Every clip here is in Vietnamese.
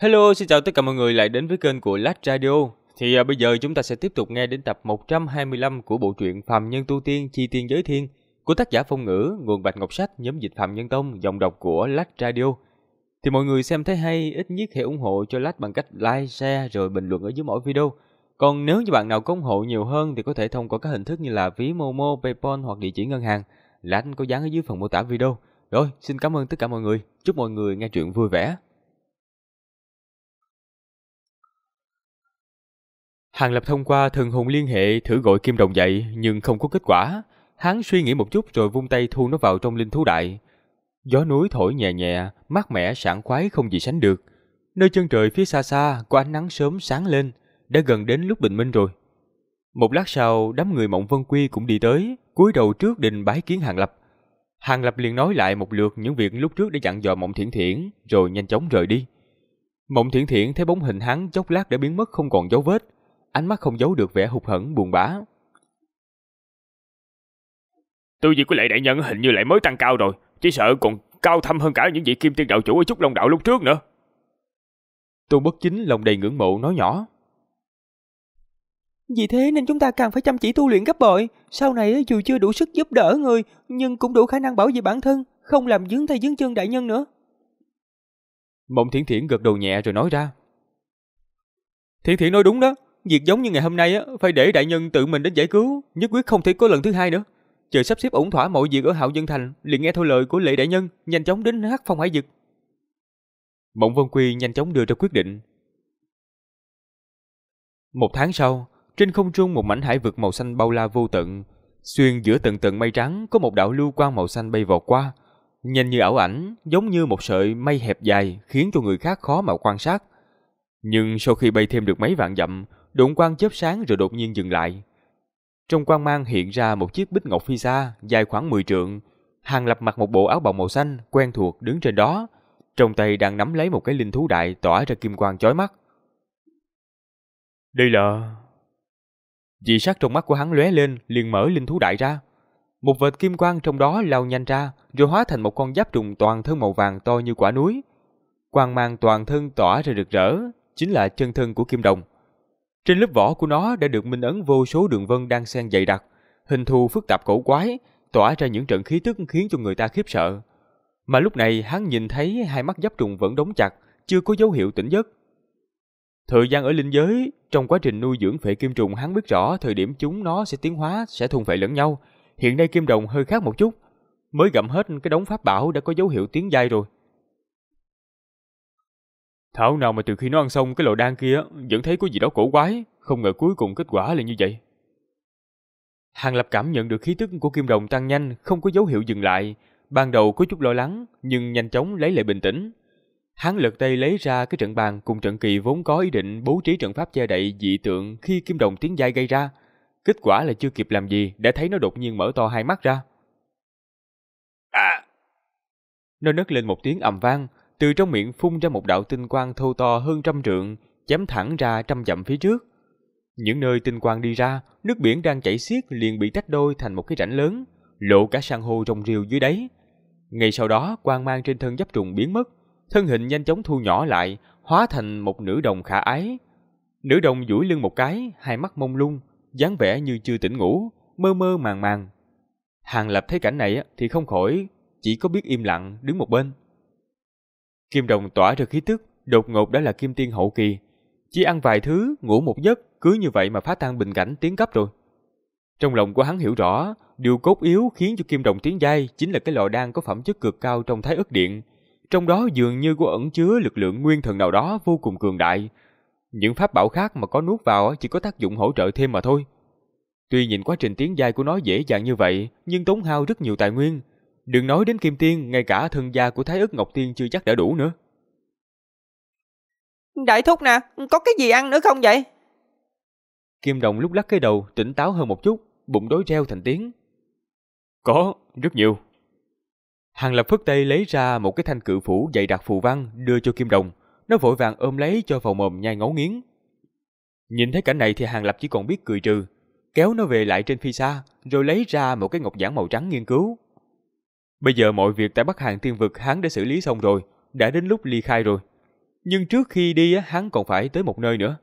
Hello, xin chào tất cả mọi người lại đến với kênh của Lát Radio. Thì à, bây giờ chúng ta sẽ tiếp tục nghe đến tập 125 của bộ truyện Phạm Nhân Tu Tiên Chi Tiên Giới Thiên của tác giả Phong Ngữ, nguồn Bạch Ngọc Sách, nhóm dịch Phạm Nhân Tông, dòng đọc của Lát Radio. Thì mọi người xem thấy hay, ít nhất hãy ủng hộ cho Lát bằng cách like, share rồi bình luận ở dưới mỗi video. Còn nếu như bạn nào có ủng hộ nhiều hơn thì có thể thông qua các hình thức như là ví Momo, Paypal hoặc địa chỉ ngân hàng. Lát có dán ở dưới phần mô tả video. Rồi, xin cảm ơn tất cả mọi người. Chúc mọi người nghe truyện vui vẻ. Hàng Lập thông qua thần hồn liên hệ thử gọi Kim Đồng dậy nhưng không có kết quả. Hắn suy nghĩ một chút rồi vung tay thu nó vào trong linh thú đại. Gió núi thổi nhẹ nhẹ, mát mẻ sảng khoái không gì sánh được. Nơi chân trời phía xa xa có ánh nắng sớm sáng lên, đã gần đến lúc bình minh rồi. Một lát sau, đám người Mộng Vân Quy cũng đi tới, cúi đầu trước đình bái kiến Hàng Lập. Hàng Lập liền nói lại một lượt những việc lúc trước đã dặn dò Mộng Thiển Thiển, rồi nhanh chóng rời đi. Mộng Thiển Thiển thấy bóng hình hắn chốc lát đã biến mất không còn dấu vết, ánh mắt không giấu được vẻ hụt hẫng buồn bã. Tư duy của lệ đại nhân hình như lại mới tăng cao rồi, chỉ sợ còn cao thâm hơn cả những vị kim tiên đạo chủ ở trúc long đạo lúc trước nữa. Tôn bất chính lòng đầy ngưỡng mộ nói nhỏ. Vì thế nên chúng ta càng phải chăm chỉ tu luyện gấp bội, sau này dù chưa đủ sức giúp đỡ người, nhưng cũng đủ khả năng bảo vệ bản thân, không làm dướng tay dướng chân đại nhân nữa. Mộng Thiển Thiển gật đầu nhẹ rồi nói ra. Thiển Thiển nói đúng đó, việc giống như ngày hôm nay á, phải để đại nhân tự mình đến giải cứu, nhất quyết không thể có lần thứ hai nữa. Chờ sắp xếp ổn thỏa mọi việc ở Hạo Dân Thành, liền nghe theo lời của lệ đại nhân, nhanh chóng đến hắc phong hải vực. Mộng Vân Quy nhanh chóng đưa ra quyết định. Một tháng sau, trên không trung một mảnh hải vực màu xanh bao la vô tận, xuyên giữa tầng tầng mây trắng có một đạo lưu quang màu xanh bay vọt qua, nhanh như ảo ảnh, giống như một sợi mây hẹp dài khiến cho người khác khó mà quan sát. Nhưng sau khi bay thêm được mấy vạn dặm, đụng quang chớp sáng rồi đột nhiên dừng lại. Trong quang mang hiện ra một chiếc bích ngọc phi xa dài khoảng 10 trượng. Hàng lập mặc một bộ áo bào màu xanh quen thuộc đứng trên đó. Trong tay đang nắm lấy một cái linh thú đại tỏa ra kim quang chói mắt. Đây là... Dị sắc trong mắt của hắn lóe lên liền mở linh thú đại ra. Một vệt kim quang trong đó lao nhanh ra rồi hóa thành một con giáp trùng toàn thân màu vàng to như quả núi. Quang mang toàn thân tỏa ra rực rỡ, chính là chân thân của kim đồng. Trên lớp vỏ của nó đã được minh ấn vô số đường vân đang xen dày đặc, hình thù phức tạp cổ quái, tỏa ra những trận khí tức khiến cho người ta khiếp sợ. Mà lúc này hắn nhìn thấy hai mắt giáp trùng vẫn đóng chặt, chưa có dấu hiệu tỉnh giấc. Thời gian ở linh giới, trong quá trình nuôi dưỡng phệ kim trùng hắn biết rõ thời điểm chúng nó sẽ tiến hóa, sẽ thuần phệ lẫn nhau. Hiện nay kim đồng hơi khác một chút, mới gặm hết cái đống pháp bảo đã có dấu hiệu tiến dai rồi. Thảo nào mà từ khi nó ăn xong cái lò đan kia vẫn thấy có gì đó cổ quái, không ngờ cuối cùng kết quả là như vậy. Hàng Lập cảm nhận được khí tức của Kim Đồng tăng nhanh, không có dấu hiệu dừng lại. Ban đầu có chút lo lắng, nhưng nhanh chóng lấy lại bình tĩnh. Hắn lật tay lấy ra cái trận bàn cùng trận kỳ vốn có ý định bố trí trận pháp che đậy dị tượng khi Kim Đồng tiến dai gây ra. Kết quả là chưa kịp làm gì đã thấy nó đột nhiên mở to hai mắt ra. À! Nó nứt lên một tiếng ầm vang, từ trong miệng phun ra một đạo tinh quang thô to hơn trăm trượng, chém thẳng ra trăm dặm phía trước. Những nơi tinh quang đi ra, nước biển đang chảy xiết liền bị tách đôi thành một cái rãnh lớn, lộ cả san hô rồng rêu dưới đáy. Ngay sau đó, quang mang trên thân giáp trùng biến mất, thân hình nhanh chóng thu nhỏ lại, hóa thành một nữ đồng khả ái. Nữ đồng duỗi lưng một cái, hai mắt mông lung, dáng vẻ như chưa tỉnh ngủ, mơ mơ màng màng. Hàng Lập thấy cảnh này thì không khỏi, chỉ có biết im lặng đứng một bên. Kim Đồng tỏa ra khí tức, đột ngột đã là kim tiên hậu kỳ. Chỉ ăn vài thứ, ngủ một giấc, cứ như vậy mà phá tan bình cảnh tiến cấp rồi. Trong lòng của hắn hiểu rõ, điều cốt yếu khiến cho Kim Đồng tiến giai chính là cái lò đan có phẩm chất cực cao trong Thái ức điện. Trong đó dường như có ẩn chứa lực lượng nguyên thần nào đó vô cùng cường đại. Những pháp bảo khác mà có nuốt vào chỉ có tác dụng hỗ trợ thêm mà thôi. Tuy nhìn quá trình tiến giai của nó dễ dàng như vậy, nhưng tốn hao rất nhiều tài nguyên, Đừng nói đến Kim Tiên, ngay cả thân gia của Thái ức Ngọc Tiên chưa chắc đã đủ nữa. Đại thúc nè, có cái gì ăn nữa không vậy? Kim Đồng lúc lắc cái đầu, tỉnh táo hơn một chút, bụng đối reo thành tiếng. Có, rất nhiều. Hàng lập phất tay lấy ra một cái thanh cự phủ dày đặc phù văn đưa cho Kim Đồng. Nó vội vàng ôm lấy cho vào mồm nhai ngấu nghiến. Nhìn thấy cảnh này thì Hàng lập chỉ còn biết cười trừ. Kéo nó về lại trên phi xa, rồi lấy ra một cái ngọc giản màu trắng nghiên cứu. Bây giờ mọi việc tại Bắc Hàng Thiên Vực hắn đã xử lý xong rồi, đã đến lúc ly khai rồi. Nhưng trước khi đi hắn còn phải tới một nơi nữa.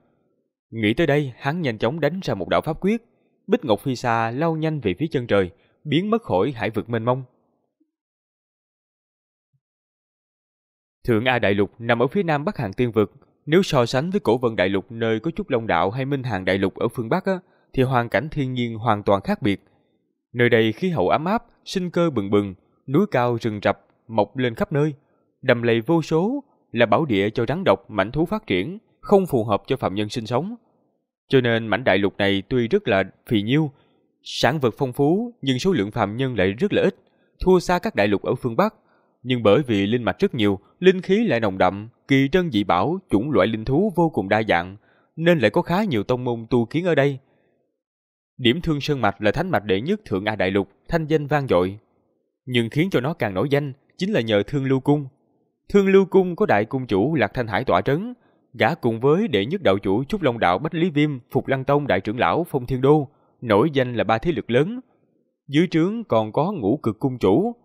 Nghĩ tới đây, hắn nhanh chóng đánh ra một đạo pháp quyết. Bích Ngọc Phi Sa lao nhanh về phía chân trời, biến mất khỏi hải vực mênh mông. Thượng A Đại Lục nằm ở phía nam Bắc Hàng Tiên Vực. Nếu so sánh với Cổ Vân Đại Lục nơi có chút Long Đạo hay Minh Hàng Đại Lục ở phương Bắc thì hoàn cảnh thiên nhiên hoàn toàn khác biệt. Nơi đây khí hậu ấm áp, sinh cơ bừng bừng, núi cao rừng rập mọc lên khắp nơi, đầm lầy vô số là bảo địa cho rắn độc mảnh thú phát triển, không phù hợp cho phạm nhân sinh sống. Cho nên mảnh đại lục này tuy rất là phì nhiêu, sản vật phong phú nhưng số lượng phạm nhân lại rất là ít, thua xa các đại lục ở phương Bắc. Nhưng bởi vì linh mạch rất nhiều, linh khí lại nồng đậm, kỳ trân dị bảo, chủng loại linh thú vô cùng đa dạng, nên lại có khá nhiều tông môn tu kiến ở đây. Điểm Thương Sơn Mạch là thánh mạch đệ nhất Thượng A Đại Lục, thanh danh vang dội, nhưng khiến cho nó càng nổi danh chính là nhờ Thương Lưu Cung. Thương Lưu Cung có đại cung chủ Lạc Thanh Hải tỏa trấn, gã cùng với đệ nhất đạo chủ Trúc Long Đạo Bách Lý Viêm, Phục Lăng Tông đại trưởng lão Phong Thiên Đô, nổi danh là ba thế lực lớn. Dưới trướng còn có ngũ cực cung chủ,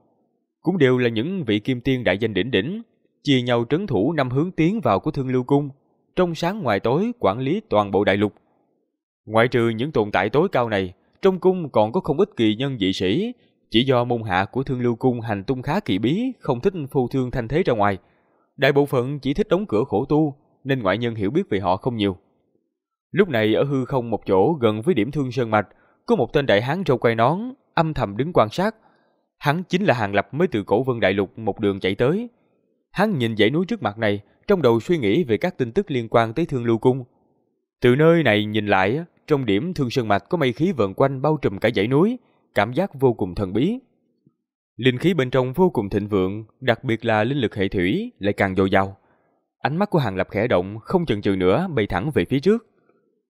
cũng đều là những vị kim tiên đại danh đỉnh đỉnh, chia nhau trấn thủ năm hướng tiến vào của Thương Lưu Cung, trong sáng ngoài tối quản lý toàn bộ đại lục. Ngoại trừ những tồn tại tối cao này, trong cung còn có không ít kỳ nhân dị sĩ, chỉ do môn hạ của Thương Lưu Cung hành tung khá kỳ bí, không thích phô thương thanh thế ra ngoài. Đại bộ phận chỉ thích đóng cửa khổ tu, nên ngoại nhân hiểu biết về họ không nhiều. Lúc này ở hư không một chỗ gần với điểm thương sơn mạch, có một tên đại hán râu quay nón, âm thầm đứng quan sát. Hắn chính là Hàng Lập mới từ cổ vân đại lục một đường chạy tới. Hắn nhìn dãy núi trước mặt này, trong đầu suy nghĩ về các tin tức liên quan tới thương lưu cung. Từ nơi này nhìn lại, trong điểm thương sơn mạch có mây khí vần quanh bao trùm cả dãy núi, cảm giác vô cùng thần bí. Linh khí bên trong vô cùng thịnh vượng, đặc biệt là linh lực hệ thủy lại càng dồi dào. Ánh mắt của Hàng Lập khẽ động, không chần chừ nữa bay thẳng về phía trước.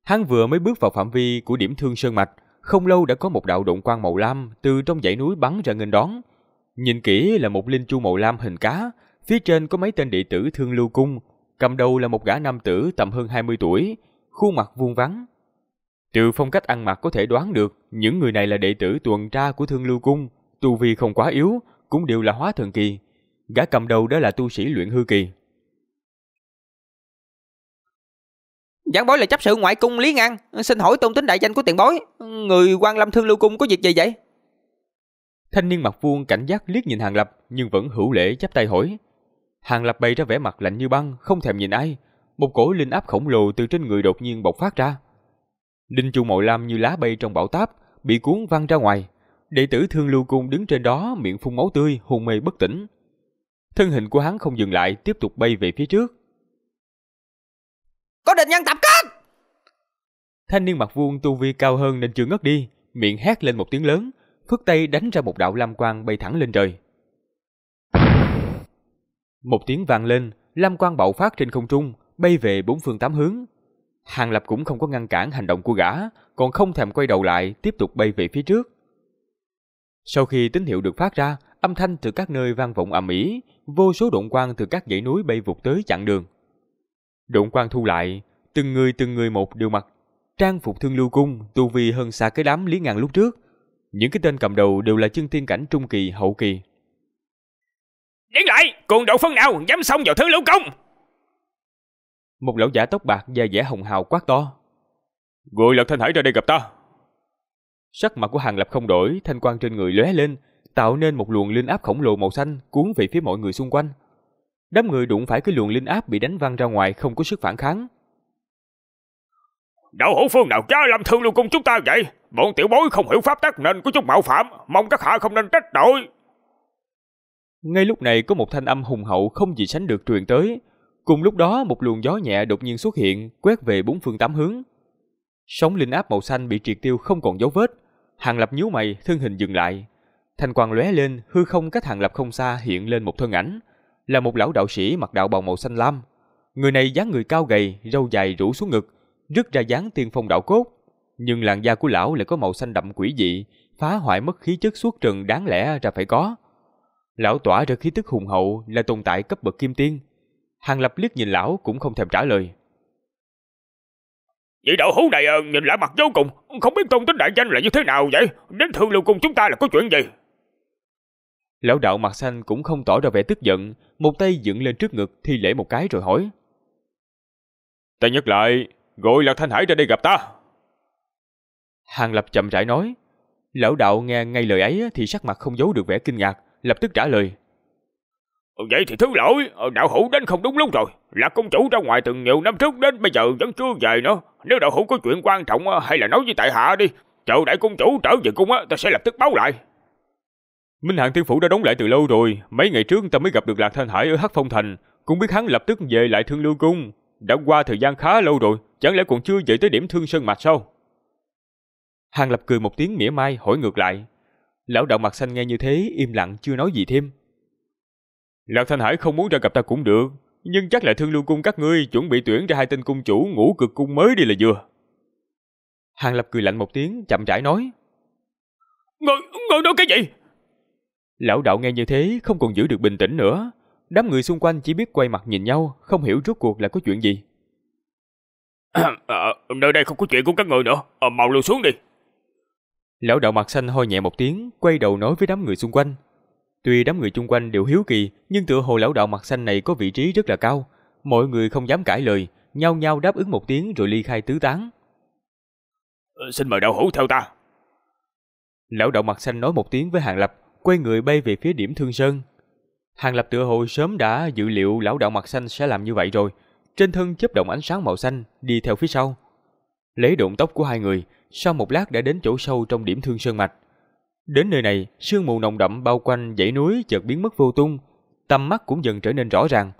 Hắn vừa mới bước vào phạm vi của điểm thương sơn mạch, không lâu đã có một đạo độn quang màu lam từ trong dãy núi bắn ra nghênh đón. Nhìn kỹ là một linh chu màu lam hình cá, phía trên có mấy tên đệ tử Thương Lưu cung, cầm đầu là một gã nam tử tầm hơn 20 tuổi, khuôn mặt vuông vắn. Từ phong cách ăn mặc có thể đoán được, những người này là đệ tử tuần tra của Thương Lưu Cung, tu vi không quá yếu, cũng đều là hóa thần kỳ. Gã cầm đầu đó là tu sĩ luyện hư kỳ. Giảng bối là chấp sự ngoại cung Lý Ngang, xin hỏi tôn tính đại danh của tiền bối, người quan lâm Thương Lưu Cung có việc gì vậy? Thanh niên mặt vuông cảnh giác liếc nhìn Hàng Lập nhưng vẫn hữu lễ chắp tay hỏi. Hàng Lập bày ra vẻ mặt lạnh như băng, không thèm nhìn ai. Một cổ linh áp khổng lồ từ trên người đột nhiên bộc phát ra. Đinh Chu Mậu Lam như lá bay trong bão táp, bị cuốn văng ra ngoài. Đệ tử Thương Lưu Cung đứng trên đó miệng phun máu tươi, hôn mê bất tỉnh. Thân hình của hắn không dừng lại, tiếp tục bay về phía trước. Có địch nhân tập kết. Thanh niên mặt vuông tu vi cao hơn nên chưa ngất đi, miệng hét lên một tiếng lớn, phước tay đánh ra một đạo lam quang bay thẳng lên trời. Một tiếng vang lên, lam quang bạo phát trên không trung, bay về bốn phương tám hướng, Hàng Lập cũng không có ngăn cản hành động của gã, còn không thèm quay đầu lại, tiếp tục bay về phía trước. Sau khi tín hiệu được phát ra, âm thanh từ các nơi vang vọng ầm ĩ, vô số độn quang từ các dãy núi bay vụt tới chặn đường. Độn quang thu lại, từng người từng người một đều mặc trang phục Thương Lưu cung, tu vi hơn xa cái đám Lý Ngàn lúc trước. Những cái tên cầm đầu đều là chân tiên cảnh trung kỳ hậu kỳ. Đứng lại, cuồng độ phân nào dám xông vào Thương Lưu cung! Một lão giả tóc bạc và vẻ hồng hào quát to. Gọi lật Thanh Hải ra đây gặp ta. Sắc mặt của Hàng Lập không đổi, thanh quang trên người lóe lên, tạo nên một luồng linh áp khổng lồ màu xanh cuốn về phía mọi người xung quanh. Đám người đụng phải cái luồng linh áp bị đánh văng ra ngoài không có sức phản kháng. Đạo hữu phương nào cha làm thương lưu cung chúng ta vậy? Bọn tiểu bối không hiểu pháp tắc nên có chút mạo phạm, mong các hạ không nên trách tội. Ngay lúc này có một thanh âm hùng hậu không gì sánh được truyền tới, Cùng lúc đó, một luồng gió nhẹ đột nhiên xuất hiện, quét về bốn phương tám hướng. Sóng linh áp màu xanh bị triệt tiêu không còn dấu vết. Hàng Lập nhíu mày, thân hình dừng lại. Thành quang lóe lên, hư không cách Hàng Lập không xa hiện lên một thân ảnh, là một lão đạo sĩ mặc đạo bào màu xanh lam. Người này dáng người cao gầy, râu dài rủ xuống ngực, rất ra dáng tiên phong đạo cốt. Nhưng làn da của lão lại có màu xanh đậm quỷ dị, phá hoại mất khí chất suốt trần đáng lẽ ra phải có. Lão tỏa ra khí tức hùng hậu là tồn tại cấp bậc kim tiên, Hàng Lập liếc nhìn lão cũng không thèm trả lời. Vị đạo hữu này ờ, nhìn lạ mặt vô cùng, không biết tôn tính đại danh là như thế nào vậy? Đến thương lưu cùng chúng ta là có chuyện gì? Lão đạo mặt xanh cũng không tỏ ra vẻ tức giận, một tay dựng lên trước ngực thi lễ một cái rồi hỏi. Ta nhắc lại, gọi Lạc Thanh Hải ra đây gặp ta. Hàng Lập chậm rãi nói. Lão đạo nghe ngay lời ấy thì sắc mặt không giấu được vẻ kinh ngạc, lập tức trả lời. Ờ, vậy thì thứ lỗi, ờ, đạo hữu đến không đúng lúc rồi. lạc công chủ ra ngoài từ nhiều năm trước đến bây giờ vẫn chưa về nữa. Nếu đạo hữu có chuyện quan trọng ờ, hay là nói với tại hạ đi. Chờ đại công chủ trở về cung á, ta sẽ lập tức báo lại. Minh Hạng thiên Phủ đã đóng lại từ lâu rồi. Mấy ngày trước ta mới gặp được Lạc Thanh Hải ở Hắc Phong Thành. Cũng biết hắn lập tức về lại Thương Lưu Cung. Đã qua thời gian khá lâu rồi, chẳng lẽ còn chưa về tới điểm Thương Sơn Mạch sao? Hàng Lập cười một tiếng mỉa mai hỏi ngược lại. Lão đạo mặt xanh nghe như thế, im lặng chưa nói gì thêm. Lạc Thanh Hải không muốn ra gặp ta cũng được, nhưng chắc là thương lưu cung các ngươi chuẩn bị tuyển ra hai tên cung chủ ngũ cực cung mới đi là vừa. Hàng Lập cười lạnh một tiếng, chậm rãi nói. Ngươi, ngươi nói cái gì? Lão đạo nghe như thế, không còn giữ được bình tĩnh nữa. Đám người xung quanh chỉ biết quay mặt nhìn nhau, không hiểu rốt cuộc là có chuyện gì. À, nơi đây không có chuyện của các ngươi nữa, à, mau lưu xuống đi. Lão đạo mặt xanh hôi nhẹ một tiếng, quay đầu nói với đám người xung quanh. Tuy đám người chung quanh đều hiếu kỳ, nhưng tựa hồ lão đạo mặt xanh này có vị trí rất là cao. Mọi người không dám cãi lời, nhau nhau đáp ứng một tiếng rồi ly khai tứ tán. Ừ, xin mời đạo hữu theo ta. Lão đạo mặt xanh nói một tiếng với Hàng Lập, quay người bay về phía điểm Thương Sơn. Hàng Lập tựa hồ sớm đã dự liệu lão đạo mặt xanh sẽ làm như vậy rồi. Trên thân chớp động ánh sáng màu xanh, đi theo phía sau. Lấy độn tóc của hai người, sau một lát đã đến chỗ sâu trong điểm Thương Sơn Mạch. Đến nơi này, sương mù nồng đậm bao quanh dãy núi chợt biến mất vô tung, tầm mắt cũng dần trở nên rõ ràng.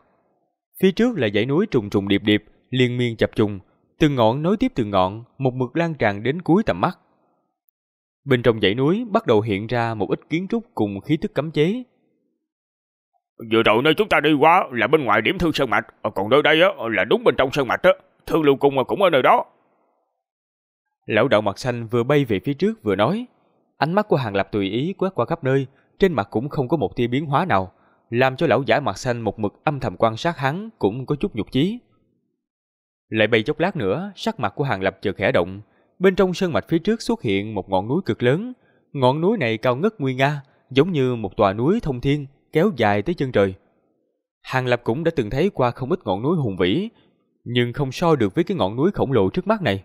Phía trước là dãy núi trùng trùng điệp điệp, liên miên chập trùng, từng ngọn nối tiếp từng ngọn, một mực lan tràn đến cuối tầm mắt. Bên trong dãy núi bắt đầu hiện ra một ít kiến trúc cùng khí tức cấm chế. Vừa rồi nơi chúng ta đi qua là bên ngoài điểm thương sơn mạch, ờ, còn nơi đây là đúng bên trong sơn mạch, thương lưu cung cũng ở nơi đó. Lão đạo mặt xanh vừa bay về phía trước vừa nói. Ánh mắt của Hàng Lập tùy ý quét qua khắp nơi, trên mặt cũng không có một tia biến hóa nào, làm cho lão giả mặt xanh một mực âm thầm quan sát hắn cũng có chút nhục chí. Lại bay chốc lát nữa, sắc mặt của Hàng Lập chợt khẽ động, bên trong sơn mạch phía trước xuất hiện một ngọn núi cực lớn, ngọn núi này cao ngất nguy nga, giống như một tòa núi thông thiên kéo dài tới chân trời. Hàng Lập cũng đã từng thấy qua không ít ngọn núi hùng vĩ, nhưng không so được với cái ngọn núi khổng lồ trước mắt này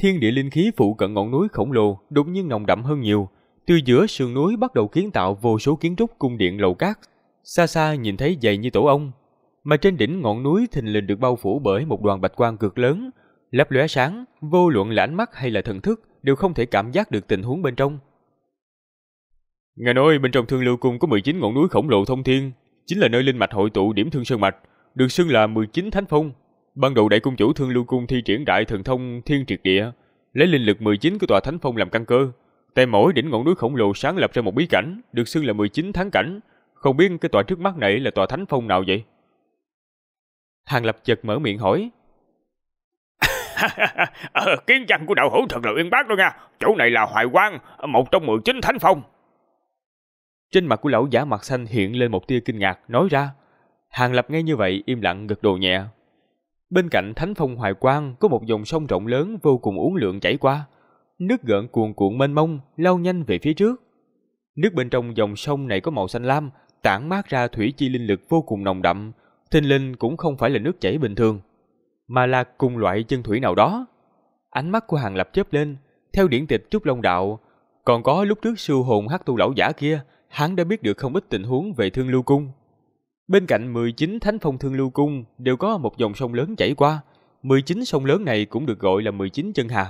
thiên địa linh khí phụ cận ngọn núi khổng lồ đột nhiên nồng đậm hơn nhiều. Từ giữa sườn núi bắt đầu kiến tạo vô số kiến trúc cung điện lầu cát, xa xa nhìn thấy dày như tổ ong. Mà trên đỉnh ngọn núi thình lình được bao phủ bởi một đoàn bạch quang cực lớn, lấp lóe sáng, vô luận là ánh mắt hay là thần thức đều không thể cảm giác được tình huống bên trong. Ngài nói bên trong Thương Lưu Cung có 19 ngọn núi khổng lồ thông thiên, chính là nơi linh mạch hội tụ điểm Thương Sơn Mạch, được xưng là 19 Thánh Phong, Ban đầu đại cung chủ Thương Lưu Cung thi triển đại thần thông thiên triệt địa, lấy linh lực 19 của tòa thánh phong làm căn cơ. tay mỗi đỉnh ngọn núi khổng lồ sáng lập ra một bí cảnh, được xưng là 19 tháng cảnh. Không biết cái tòa trước mắt này là tòa thánh phong nào vậy? Hàng Lập chợt mở miệng hỏi. ờ, kiến văn của đạo hữu thật là uyên bác đó nha. Chỗ này là Hoài Quang, một trong 19 thánh phong. Trên mặt của lão giả mặt xanh hiện lên một tia kinh ngạc, nói ra. Hàng Lập nghe như vậy im lặng gật đầu nhẹ, Bên cạnh Thánh Phong Hoài Quang có một dòng sông rộng lớn vô cùng uốn lượn chảy qua. Nước gợn cuồn cuộn mênh mông, lao nhanh về phía trước. Nước bên trong dòng sông này có màu xanh lam, tản mát ra thủy chi linh lực vô cùng nồng đậm. Thinh linh cũng không phải là nước chảy bình thường, mà là cùng loại chân thủy nào đó. Ánh mắt của hàn Lập chớp lên, theo điển tịch Trúc Long Đạo. Còn có lúc trước sư hồn hắc tu lão giả kia, hắn đã biết được không ít tình huống về thương lưu cung. Bên cạnh 19 thánh phong thương lưu cung đều có một dòng sông lớn chảy qua. 19 sông lớn này cũng được gọi là 19 chân hà.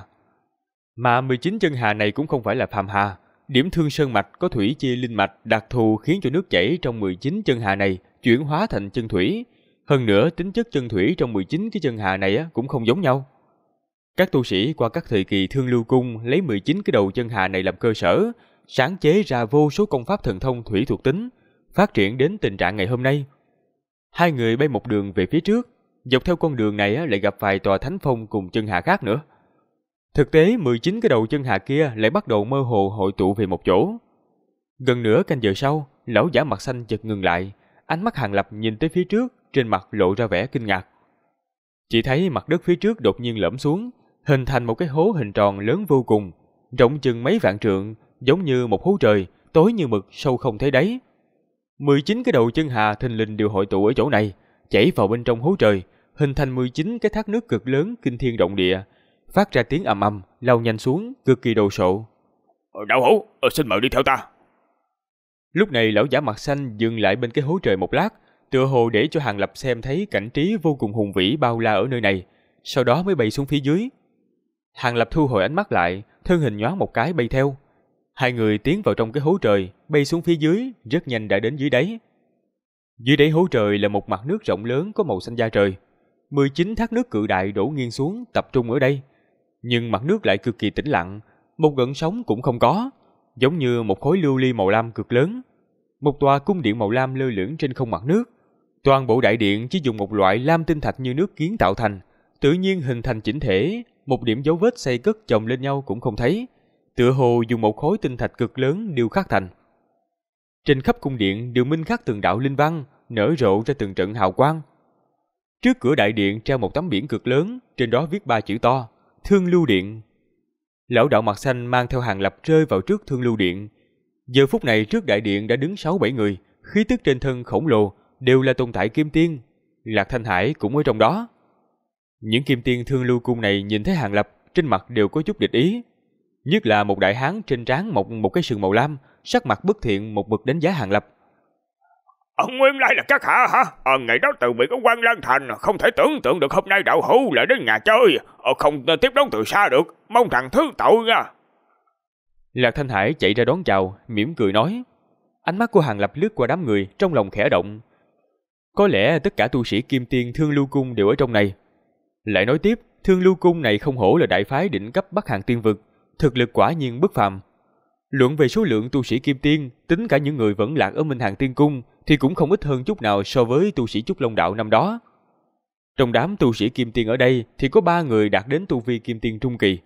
Mà 19 chân hà này cũng không phải là phàm hà. Điểm thương sơn mạch có thủy chi linh mạch đặc thù khiến cho nước chảy trong 19 chân hà này chuyển hóa thành chân thủy. Hơn nữa, tính chất chân thủy trong 19 cái chân hà này cũng không giống nhau. Các tu sĩ qua các thời kỳ thương lưu cung lấy 19 cái đầu chân hà này làm cơ sở, sáng chế ra vô số công pháp thần thông thủy thuộc tính – phát triển đến tình trạng ngày hôm nay. Hai người bay một đường về phía trước, dọc theo con đường này lại gặp vài tòa thánh phong cùng chân hạ khác nữa. Thực tế 19 cái đầu chân hạ kia lại bắt đầu mơ hồ hội tụ về một chỗ. Gần nửa canh giờ sau, lão giả mặt xanh chợt ngừng lại, ánh mắt hàng lập nhìn tới phía trước, trên mặt lộ ra vẻ kinh ngạc. Chỉ thấy mặt đất phía trước đột nhiên lõm xuống, hình thành một cái hố hình tròn lớn vô cùng, rộng chừng mấy vạn trượng, giống như một hố trời, tối như mực sâu không thấy đáy. 19 cái đầu chân hà thình lình đều hội tụ ở chỗ này, chảy vào bên trong hố trời, hình thành 19 cái thác nước cực lớn kinh thiên động địa, phát ra tiếng ầm ầm, lao nhanh xuống, cực kỳ đồ sộ. Ờ, đạo hữu, ờ, xin mời đi theo ta. Lúc này lão giả mặt xanh dừng lại bên cái hố trời một lát, tựa hồ để cho Hàng Lập xem thấy cảnh trí vô cùng hùng vĩ bao la ở nơi này, sau đó mới bay xuống phía dưới. Hàng Lập thu hồi ánh mắt lại, thân hình nhoáng một cái bay theo. Hai người tiến vào trong cái hố trời, bay xuống phía dưới, rất nhanh đã đến dưới đáy. Dưới đáy hố trời là một mặt nước rộng lớn có màu xanh da trời. 19 thác nước cự đại đổ nghiêng xuống tập trung ở đây. Nhưng mặt nước lại cực kỳ tĩnh lặng, một gợn sóng cũng không có, giống như một khối lưu ly màu lam cực lớn. Một tòa cung điện màu lam lơ lửng trên không mặt nước. Toàn bộ đại điện chỉ dùng một loại lam tinh thạch như nước kiến tạo thành, tự nhiên hình thành chỉnh thể, một điểm dấu vết xây cất chồng lên nhau cũng không thấy tựa hồ dùng một khối tinh thạch cực lớn điêu khắc thành. Trên khắp cung điện đều minh khắc từng đạo linh văn, nở rộ ra từng trận hào quang. Trước cửa đại điện treo một tấm biển cực lớn, trên đó viết ba chữ to, Thương Lưu Điện. Lão đạo mặt xanh mang theo hàng lập rơi vào trước Thương Lưu Điện. Giờ phút này trước đại điện đã đứng 6-7 người, khí tức trên thân khổng lồ, đều là tồn tại kim tiên. Lạc Thanh Hải cũng ở trong đó. Những kim tiên Thương Lưu Cung này nhìn thấy hàng lập, trên mặt đều có chút địch ý. Nhất là một đại hán trên trán một một cái sừng màu lam, sắc mặt bất thiện một mực đánh giá Hàng Lập. Ông nguyên lai là các hạ hả? À, ngày đó từ bị ở quan Lan Thành, không thể tưởng tượng được hôm nay đạo hữu lại đến nhà chơi, à, không tiếp đón từ xa được, mong rằng thứ tội nha. Lạc Thanh Hải chạy ra đón chào, mỉm cười nói. Ánh mắt của Hàng Lập lướt qua đám người, trong lòng khẽ động. Có lẽ tất cả tu sĩ Kim Tiên Thương Lưu Cung đều ở trong này. Lại nói tiếp, Thương Lưu Cung này không hổ là đại phái đỉnh cấp Bắc Hàng Tiên Vực, thực lực quả nhiên bất phàm. Luận về số lượng tu sĩ kim tiên, tính cả những người vẫn lạc ở Minh Hàng Tiên Cung thì cũng không ít hơn chút nào so với tu sĩ Trúc Long Đạo năm đó. Trong đám tu sĩ kim tiên ở đây thì có ba người đạt đến tu vi kim tiên trung kỳ.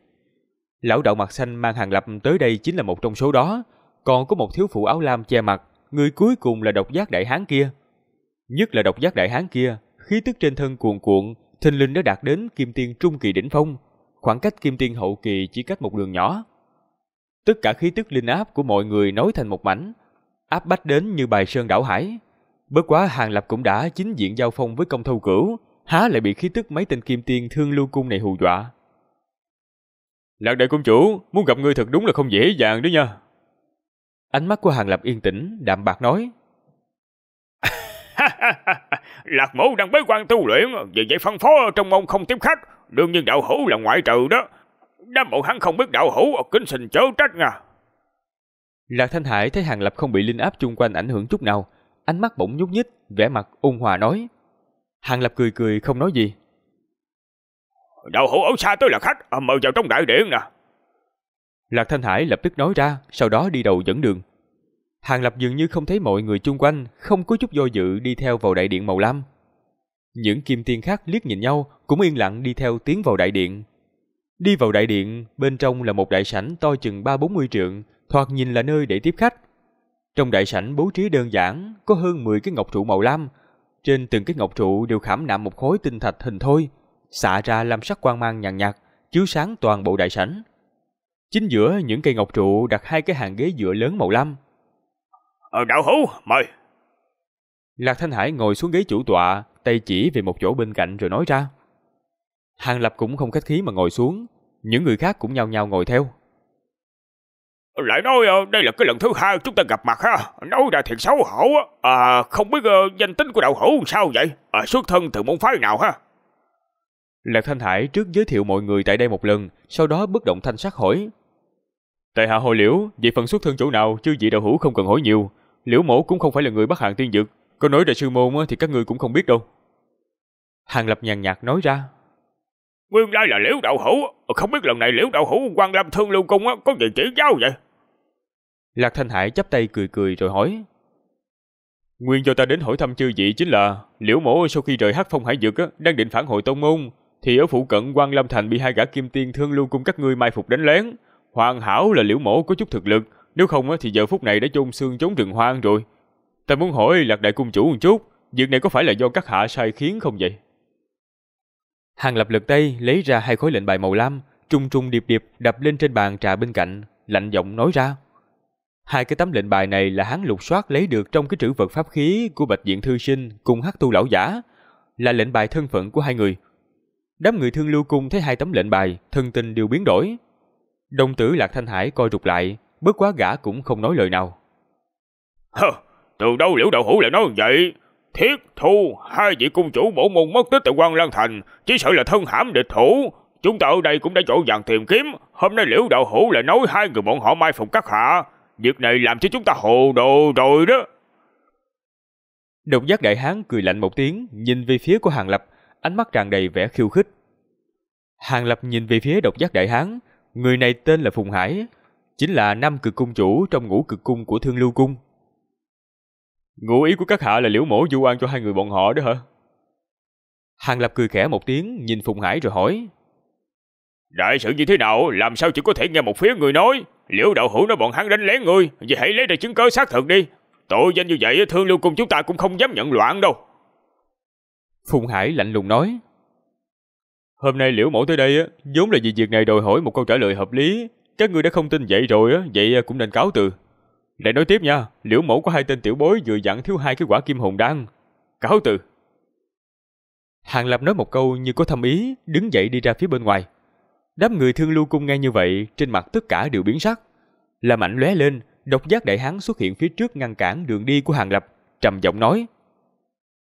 Lão đạo mặt xanh mang hàng lập tới đây chính là một trong số đó, còn có một thiếu phụ áo lam che mặt, người cuối cùng là độc giác đại hán kia. Nhất là độc giác đại hán kia, khí tức trên thân cuồn cuộn, thình linh đã đạt đến kim tiên trung kỳ đỉnh phong, Khoảng cách kim tiên hậu kỳ chỉ cách một đường nhỏ. Tất cả khí tức linh áp của mọi người nối thành một mảnh, áp bách đến như bài sơn đảo hải. Bất quá Hàng Lập cũng đã chính diện giao phong với công thâu cửu, há lại bị khí tức mấy tên kim tiên thương lưu cung này hù dọa. Lạc đại công chủ, muốn gặp ngươi thật đúng là không dễ dàng đó nha. Ánh mắt của Hàng Lập yên tĩnh, đạm bạc nói. Lạc mẫu đang bế quan tu luyện, vì vậy phân phó trong môn không tiếp khách, đương nhiên đạo hữu là ngoại trừ đó. Đám bọn hắn không biết đạo hữu, kính xin chớ trách nha. Lạc Thanh Hải thấy Hàng Lập không bị linh áp chung quanh ảnh hưởng chút nào, ánh mắt bỗng nhúc nhích, vẻ mặt ung hòa nói. Hàng Lập cười cười không nói gì. Đạo hữu ở xa tới là khách, à, mời vào trong đại điện nè. Lạc Thanh Hải lập tức nói ra, sau đó đi đầu dẫn đường. Hàng Lập dường như không thấy mọi người chung quanh, không có chút do dự đi theo vào đại điện màu lam. Những kim tiên khác liếc nhìn nhau, cũng yên lặng đi theo tiến vào đại điện. Đi vào đại điện, bên trong là một đại sảnh to chừng 3-40 trượng, thoạt nhìn là nơi để tiếp khách. Trong đại sảnh bố trí đơn giản, có hơn 10 cái ngọc trụ màu lam. Trên từng cái ngọc trụ đều khảm nạm một khối tinh thạch hình thôi, xạ ra lam sắc quang mang nhàn nhạt, chiếu sáng toàn bộ đại sảnh. Chính giữa những cây ngọc trụ đặt hai cái hàng ghế dựa lớn màu lam. Ờ, đạo hữu, mời. Lạc Thanh Hải ngồi xuống ghế chủ tọa, tay chỉ về một chỗ bên cạnh rồi nói ra. Hàng Lập cũng không khách khí mà ngồi xuống, những người khác cũng nhao nhao ngồi theo. Lại nói ờ, đây là cái lần thứ hai chúng ta gặp mặt ha, nói ra thiệt xấu hổ á, à, không biết ờ, danh tính của đạo hữu sao vậy, à, xuất thân từ môn phái nào ha. Lạc Thanh Hải trước giới thiệu mọi người tại đây một lần, sau đó bất động thanh sắc hỏi. Tại hạ hồi liễu, về phần xuất thân chỗ nào chứ vị đạo hữu không cần hỏi nhiều, liễu mổ cũng không phải là người bắt hàng tiên dược. Có nói đại sư môn thì các ngươi cũng không biết đâu. Hàng Lập nhàn nhạt nói ra. Nguyên lai là liễu đạo hữu, không biết lần này liễu đạo hữu quan lâm thương lưu cung có gì chỉ giáo vậy? Lạc Thanh Hải chắp tay cười cười rồi hỏi. Nguyên do ta đến hỏi thăm chư vị chính là liễu mổ sau khi rời hắc phong hải dược đang định phản hồi tông môn thì ở phụ cận quan lâm thành bị hai gã kim tiên thương lưu cung các ngươi mai phục đánh lén. Hoàn hảo là liễu mổ có chút thực lực, nếu không thì giờ phút này đã chôn xương chống rừng hoang rồi. Ta muốn hỏi lạc đại cung chủ một chút, việc này có phải là do các hạ sai khiến không vậy? Hàng lập lực tay lấy ra hai khối lệnh bài màu lam, trung trung điệp điệp đập lên trên bàn trà bên cạnh, lạnh giọng nói ra. Hai cái tấm lệnh bài này là hắn lục soát lấy được trong cái trữ vật pháp khí của Bạch Diện Thư Sinh cùng hắc tu lão giả, là lệnh bài thân phận của hai người. Đám người thương lưu cung thấy hai tấm lệnh bài, thân tình đều biến đổi. Đồng tử Lạc Thanh Hải coi rụt lại, bất quá gã cũng không nói lời nào. Hờ, từ đâu liễu đạo hữu lại nói vậy? Thiết thu, hai vị cung chủ bổ môn mất tích tại quan Lan Thành, chỉ sợ là thân hãm địch thủ. Chúng ta ở đây cũng đã chỗ vàng tìm kiếm, hôm nay liễu đạo hữu lại nói hai người bọn họ mai phục các hạ. Việc này làm cho chúng ta hồ đồ rồi đó. Độc giác đại hán cười lạnh một tiếng, nhìn về phía của Hàng Lập, ánh mắt tràn đầy vẻ khiêu khích. Hàng Lập nhìn về phía độc giác đại hán, người này tên là Phùng Hải, chính là nam cực cung chủ trong ngũ cực cung của Thương Lưu Cung. Ngụ ý của các hạ là liễu mổ du oan cho hai người bọn họ đó hả? Hàng Lập cười khẽ một tiếng, nhìn Phùng Hải rồi hỏi. Đại sự như thế nào, làm sao chỉ có thể nghe một phía người nói? Liễu đạo hữu nói bọn hắn đánh lén người, vậy hãy lấy ra chứng cứ xác thực đi. Tội danh như vậy, thương lưu cung chúng ta cũng không dám nhận loạn đâu. Phùng Hải lạnh lùng nói. Hôm nay liễu mổ tới đây, vốn là vì việc này đòi hỏi một câu trả lời hợp lý. Các ngươi đã không tin vậy rồi, vậy cũng nên cáo từ để nói tiếp nha, liễu mẫu có hai tên tiểu bối vừa dặn thiếu hai cái quả kim hồn đan. Cáo từ. Hàng Lập nói một câu như có thâm ý, đứng dậy đi ra phía bên ngoài. Đám người thương lưu cung nghe như vậy, trên mặt tất cả đều biến sắc. Làm ảnh lóe lên, độc giác đại hán xuất hiện phía trước ngăn cản đường đi của Hàng Lập, trầm giọng nói.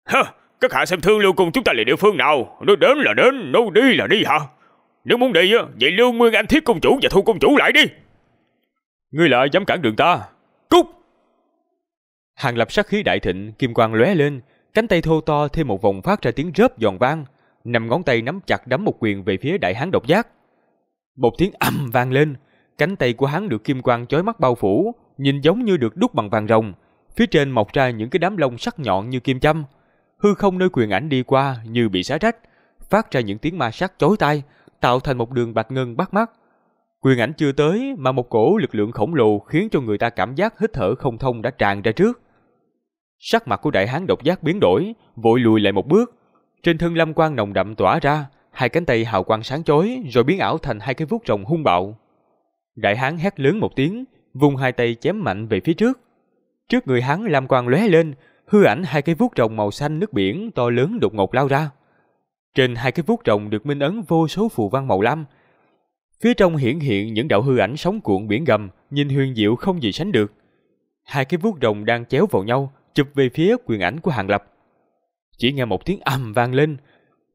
Hơ, các hạ xem thương lưu cung chúng ta là địa phương nào, nói đến là đến, nói đi là đi hả? Nếu muốn đi, vậy lưu nguyên anh thiết công chủ và thu công chủ lại đi. Ngươi lại dám cản đường ta, Cút! Hàng lập sát khí đại thịnh, kim quang lóe lên, cánh tay thô to thêm một vòng phát ra tiếng rớp giòn vang, năm ngón tay nắm chặt đấm một quyền về phía đại hán độc giác. Một tiếng ầm vang lên, cánh tay của hắn được kim quang chói mắt bao phủ, nhìn giống như được đúc bằng vàng rồng, phía trên mọc ra những cái đám lông sắc nhọn như kim châm. Hư không nơi quyền ảnh đi qua như bị xá rách, phát ra những tiếng ma sát chói tai, tạo thành một đường bạch ngân bắt mắt. Quyền ảnh chưa tới mà một cổ lực lượng khổng lồ khiến cho người ta cảm giác hít thở không thông đã tràn ra trước. Sắc mặt của đại hán độc giác biến đổi, vội lùi lại một bước. Trên thân lâm quang nồng đậm tỏa ra, hai cánh tay hào quang sáng chói rồi biến ảo thành hai cái vuốt rồng hung bạo. Đại hán hét lớn một tiếng, vùng hai tay chém mạnh về phía trước. Trước người hắn lam quang lóe lên, hư ảnh hai cái vuốt rồng màu xanh nước biển to lớn đột ngột lao ra. Trên hai cái vuốt rồng được minh ấn vô số phù văn màu lam, Phía trong hiển hiện những đạo hư ảnh sóng cuộn biển gầm, nhìn huyền diệu không gì sánh được. Hai cái vuốt rồng đang chéo vào nhau, chụp về phía quyền ảnh của Hàng Lập. Chỉ nghe một tiếng ầm vang lên,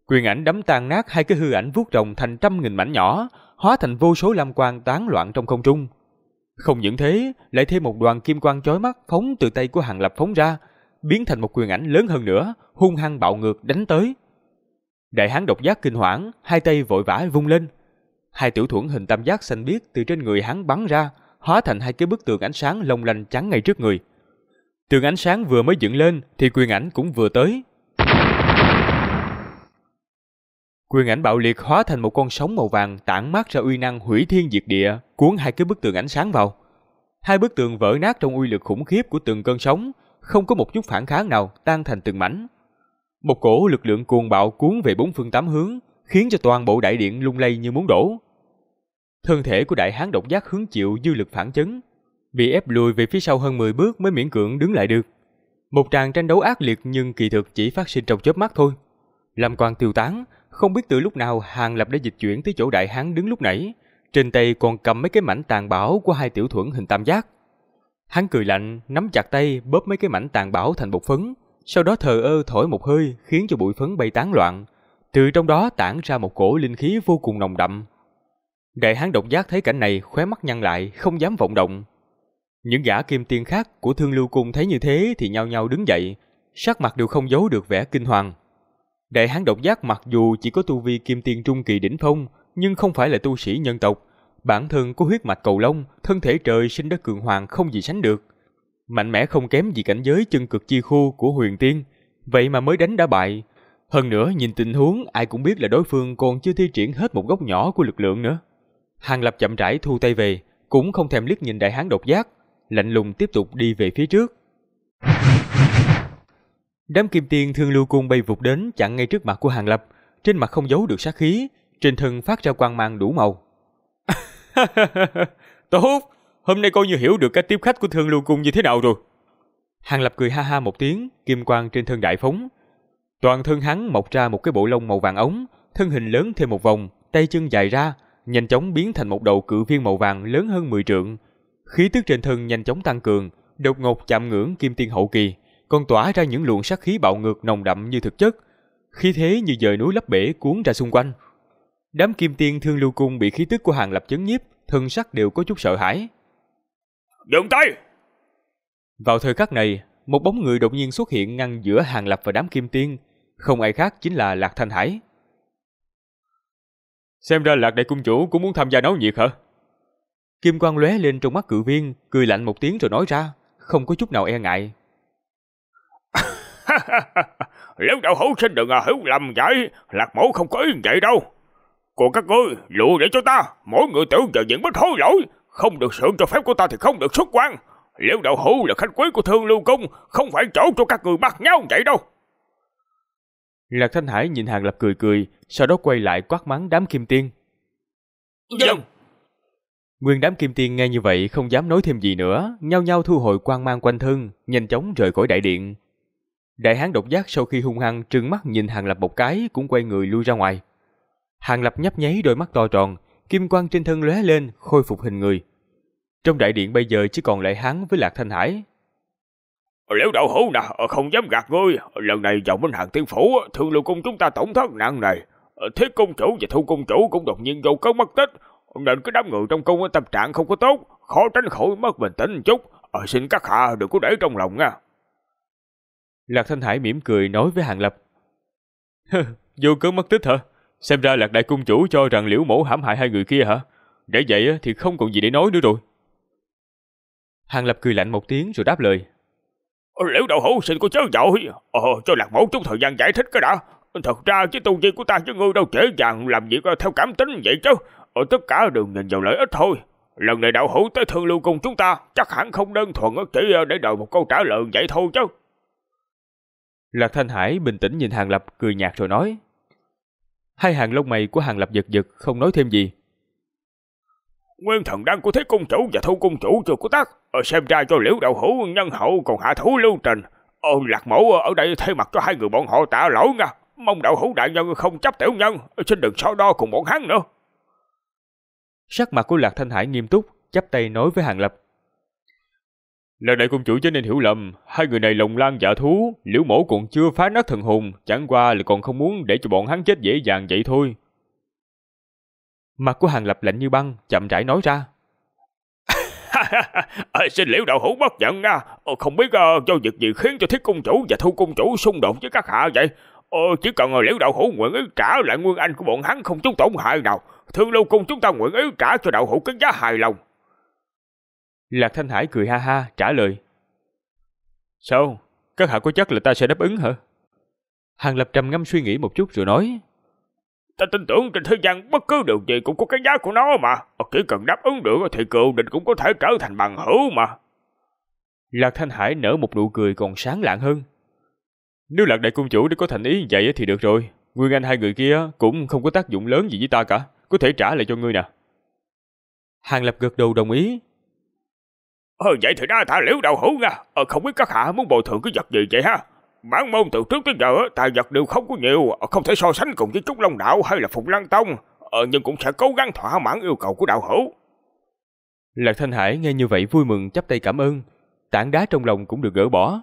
quyền ảnh đấm tan nát hai cái hư ảnh vuốt rồng thành trăm nghìn mảnh nhỏ, hóa thành vô số lam quang tán loạn trong không trung. Không những thế, lại thêm một đoàn kim quang chói mắt phóng từ tay của Hàng Lập phóng ra, biến thành một quyền ảnh lớn hơn nữa, hung hăng bạo ngược đánh tới. Đại hán độc giác kinh hoảng, hai tay vội vã vung lên. Hai tiểu thuẫn hình tam giác xanh biếc từ trên người hắn bắn ra, hóa thành hai cái bức tường ánh sáng lồng lanh trắng ngay trước người. Tường ánh sáng vừa mới dựng lên thì quyền ảnh cũng vừa tới. Quyền ảnh bạo liệt hóa thành một con sóng màu vàng tản mát ra uy năng hủy thiên diệt địa, cuốn hai cái bức tường ánh sáng vào. Hai bức tường vỡ nát trong uy lực khủng khiếp của từng cơn sóng, không có một chút phản kháng nào, tan thành từng mảnh. Một cổ lực lượng cuồng bạo cuốn về bốn phương tám hướng, khiến cho toàn bộ đại điện lung lay như muốn đổ thân thể của đại hán độc giác hứng chịu dư lực phản chấn, bị ép lùi về phía sau hơn 10 bước mới miễn cưỡng đứng lại được. Một tràng tranh đấu ác liệt nhưng kỳ thực chỉ phát sinh trong chớp mắt thôi. Lâm Quan tiêu tán, không biết từ lúc nào Hàng Lập đã dịch chuyển tới chỗ đại hán đứng lúc nãy, trên tay còn cầm mấy cái mảnh tàn bảo của hai tiểu thuẫn hình tam giác. Hắn cười lạnh, nắm chặt tay bóp mấy cái mảnh tàn bảo thành bột phấn, sau đó thờ ơ thổi một hơi khiến cho bụi phấn bay tán loạn, từ trong đó tản ra một cổ linh khí vô cùng nồng đậm. Đại hán độc giác thấy cảnh này khóe mắt nhăn lại, không dám vọng động. Những gã kim tiên khác của thương lưu cung thấy như thế thì nhao nhao đứng dậy, sắc mặt đều không giấu được vẻ kinh hoàng. Đại hán độc giác mặc dù chỉ có tu vi kim tiên trung kỳ đỉnh phong, nhưng không phải là tu sĩ nhân tộc. Bản thân có huyết mạch cầu long, thân thể trời sinh đất cường hoàng không gì sánh được. Mạnh mẽ không kém gì cảnh giới chân cực chi khu của huyền tiên, vậy mà mới đánh đã bại. Hơn nữa nhìn tình huống ai cũng biết là đối phương còn chưa thi triển hết một góc nhỏ của lực lượng nữa. Hàng Lập chậm rãi thu tay về, cũng không thèm liếc nhìn đại hán độc giác, lạnh lùng tiếp tục đi về phía trước. Đám kim tiên thương lưu cung bay vụt đến chặn ngay trước mặt của Hàng Lập, trên mặt không giấu được sát khí, trên thân phát ra quang mang đủ màu. Tốt, hôm nay coi như hiểu được cách tiếp khách của thương lưu cung như thế nào rồi. Hàng Lập cười ha ha một tiếng, kim quang trên thân đại phóng. Toàn thân hắn mọc ra một cái bộ lông màu vàng ống, thân hình lớn thêm một vòng, tay chân dài ra, nhanh chóng biến thành một đầu cự viên màu vàng lớn hơn 10 trượng. Khí tức trên thân nhanh chóng tăng cường, đột ngột chạm ngưỡng kim tiên hậu kỳ, còn tỏa ra những luồng sát khí bạo ngược nồng đậm như thực chất. Khí thế như dời núi lấp bể cuốn ra xung quanh. Đám kim tiên thương lưu cung bị khí tức của hàng lập chấn nhiếp, thân sắc đều có chút sợ hãi. Đừng tay! Vào thời khắc này, một bóng người đột nhiên xuất hiện ngăn giữa hàng lập và đám kim tiên. Không ai khác chính là Lạc Thanh Hải. Xem ra lạc đại cung chủ cũng muốn tham gia náo nhiệt hả? Kim quang lóe lên trong mắt cự viên, cười lạnh một tiếng rồi nói ra, không có chút nào e ngại. Lão đạo hữu xin đừng à hiểu lầm vậy, lạc mẫu không có ý vậy đâu. Còn các ngươi, lụa để cho ta, mỗi người tưởng giờ những bất hối lỗi, không được sự cho phép của ta thì không được xuất quan. Liễu đạo hữu là khách quý của thương lưu cung, không phải chỗ cho các người bắt nhau vậy đâu. Lạc Thanh Hải nhìn Hàng Lập cười cười, sau đó quay lại quát mắng đám kim tiên. Dừng! Nguyên đám kim tiên nghe như vậy không dám nói thêm gì nữa, nhau nhau thu hồi quan mang quanh thân, nhanh chóng rời khỏi đại điện. Đại hán độc giác sau khi hung hăng trừng mắt nhìn Hàng Lập một cái cũng quay người lui ra ngoài. Hàng Lập nhấp nháy đôi mắt to tròn, kim quang trên thân lóe lên, khôi phục hình người. Trong đại điện bây giờ chỉ còn lại hắn với Lạc Thanh Hải, Liễu đạo hữu nè, không dám gạt ngươi, lần này vào Minh Hàng Tiên Phủ, thương lưu cung chúng ta tổn thất nặng này. Thiết cung chủ và thu cung chủ cũng đột nhiên vô cớ mất tích, nên cái đám người trong cung tâm trạng không có tốt, khó tránh khỏi mất bình tĩnh chút. Ờ, xin các hạ đừng có để trong lòng nha. Lạc Thanh Hải mỉm cười nói với Hàng Lập. vô cớ mất tích hả? Xem ra Lạc Đại Cung Chủ cho rằng liễu mổ hãm hại hai người kia hả? Để vậy thì không còn gì để nói nữa rồi. Hàng Lập cười lạnh một tiếng rồi đáp lời. Liễu đầu hữu xin cô chớ dội Ờ cho lạc mẫu chút thời gian giải thích cái đã Thật ra chứ tu vi của ta chứ ngươi đâu dễ dàng làm việc ờ, theo cảm tính vậy chứ Ở ờ, tất cả đều nhìn vào lợi ích thôi Lần này đạo hữu tới thương lưu cùng chúng ta Chắc hẳn không đơn thuần ờ, chỉ để đòi một câu trả lời vậy thôi chứ Lạc Thanh Hải bình tĩnh nhìn Hàng Lập cười nhạt rồi nói Hai hàng lông mày của Hàng Lập giật giật không nói thêm gì Nguyên thần đang của thế cung chủ và thu cung chủ chưa có tác. Ờ, xem ra cho liễu đạo hữu nhân hậu còn hạ thủ lưu trình. Ờ, lạc mẫu ở đây thay mặt cho hai người bọn họ tạ lỗi nha. Mong đạo hữu đại nhân không chấp tiểu nhân. Ờ, xin đừng so đo cùng bọn hắn nữa. Sắc mặt của Lạc Thanh Hải nghiêm túc, chắp tay nói với Hàng Lập. Lần này cung chủ cho nên hiểu lầm, hai người này lồng lan giả thú, liễu mẫu còn chưa phá nát thần hùng, chẳng qua là còn không muốn để cho bọn hắn chết dễ dàng vậy thôi. Mặt của hàng lập lạnh như băng, chậm rãi nói ra. à, xin liễu đạo hữu bất giận nha à. Không biết uh, do việc gì khiến cho thiết cung chủ và thu cung chủ xung đột với các hạ vậy ờ, Chỉ cần ờ, liễu đạo hữu nguyện ý trả lại nguyên anh của bọn hắn không chút tổn hại nào Thương lưu cung chúng ta nguyện ý trả cho đạo hữu cái giá hài lòng Lạc Thanh Hải cười ha ha trả lời Sao? Các hạ có chắc là ta sẽ đáp ứng hả? Hàng Lập trầm ngâm suy nghĩ một chút rồi nói Ta tin tưởng trên thế gian bất cứ điều gì cũng có cái giá của nó mà. Chỉ cần đáp ứng được thì cựu địch cũng có thể trở thành bằng hữu mà. Lạc Thanh Hải nở một nụ cười còn sáng lạng hơn. Nếu Lạc Đại Cung Chủ đã có thành ý vậy thì được rồi. Nguyên Anh hai người kia cũng không có tác dụng lớn gì với ta cả. Có thể trả lại cho ngươi nè. Hàng Lập gật đầu đồng ý. Ờ, vậy thì đã thả liễu đầu hữu nha. Ờ, không biết các hạ muốn bồi thường cái vật gì vậy ha? Bản môn từ trước tới giờ tài vật đều không có nhiều, không thể so sánh cùng với Trúc Long Đạo hay là phục Lăng Tông, ờ, nhưng cũng sẽ cố gắng thỏa mãn yêu cầu của đạo hữu. Lạc Thanh Hải nghe như vậy vui mừng chắp tay cảm ơn, tảng đá trong lòng cũng được gỡ bỏ.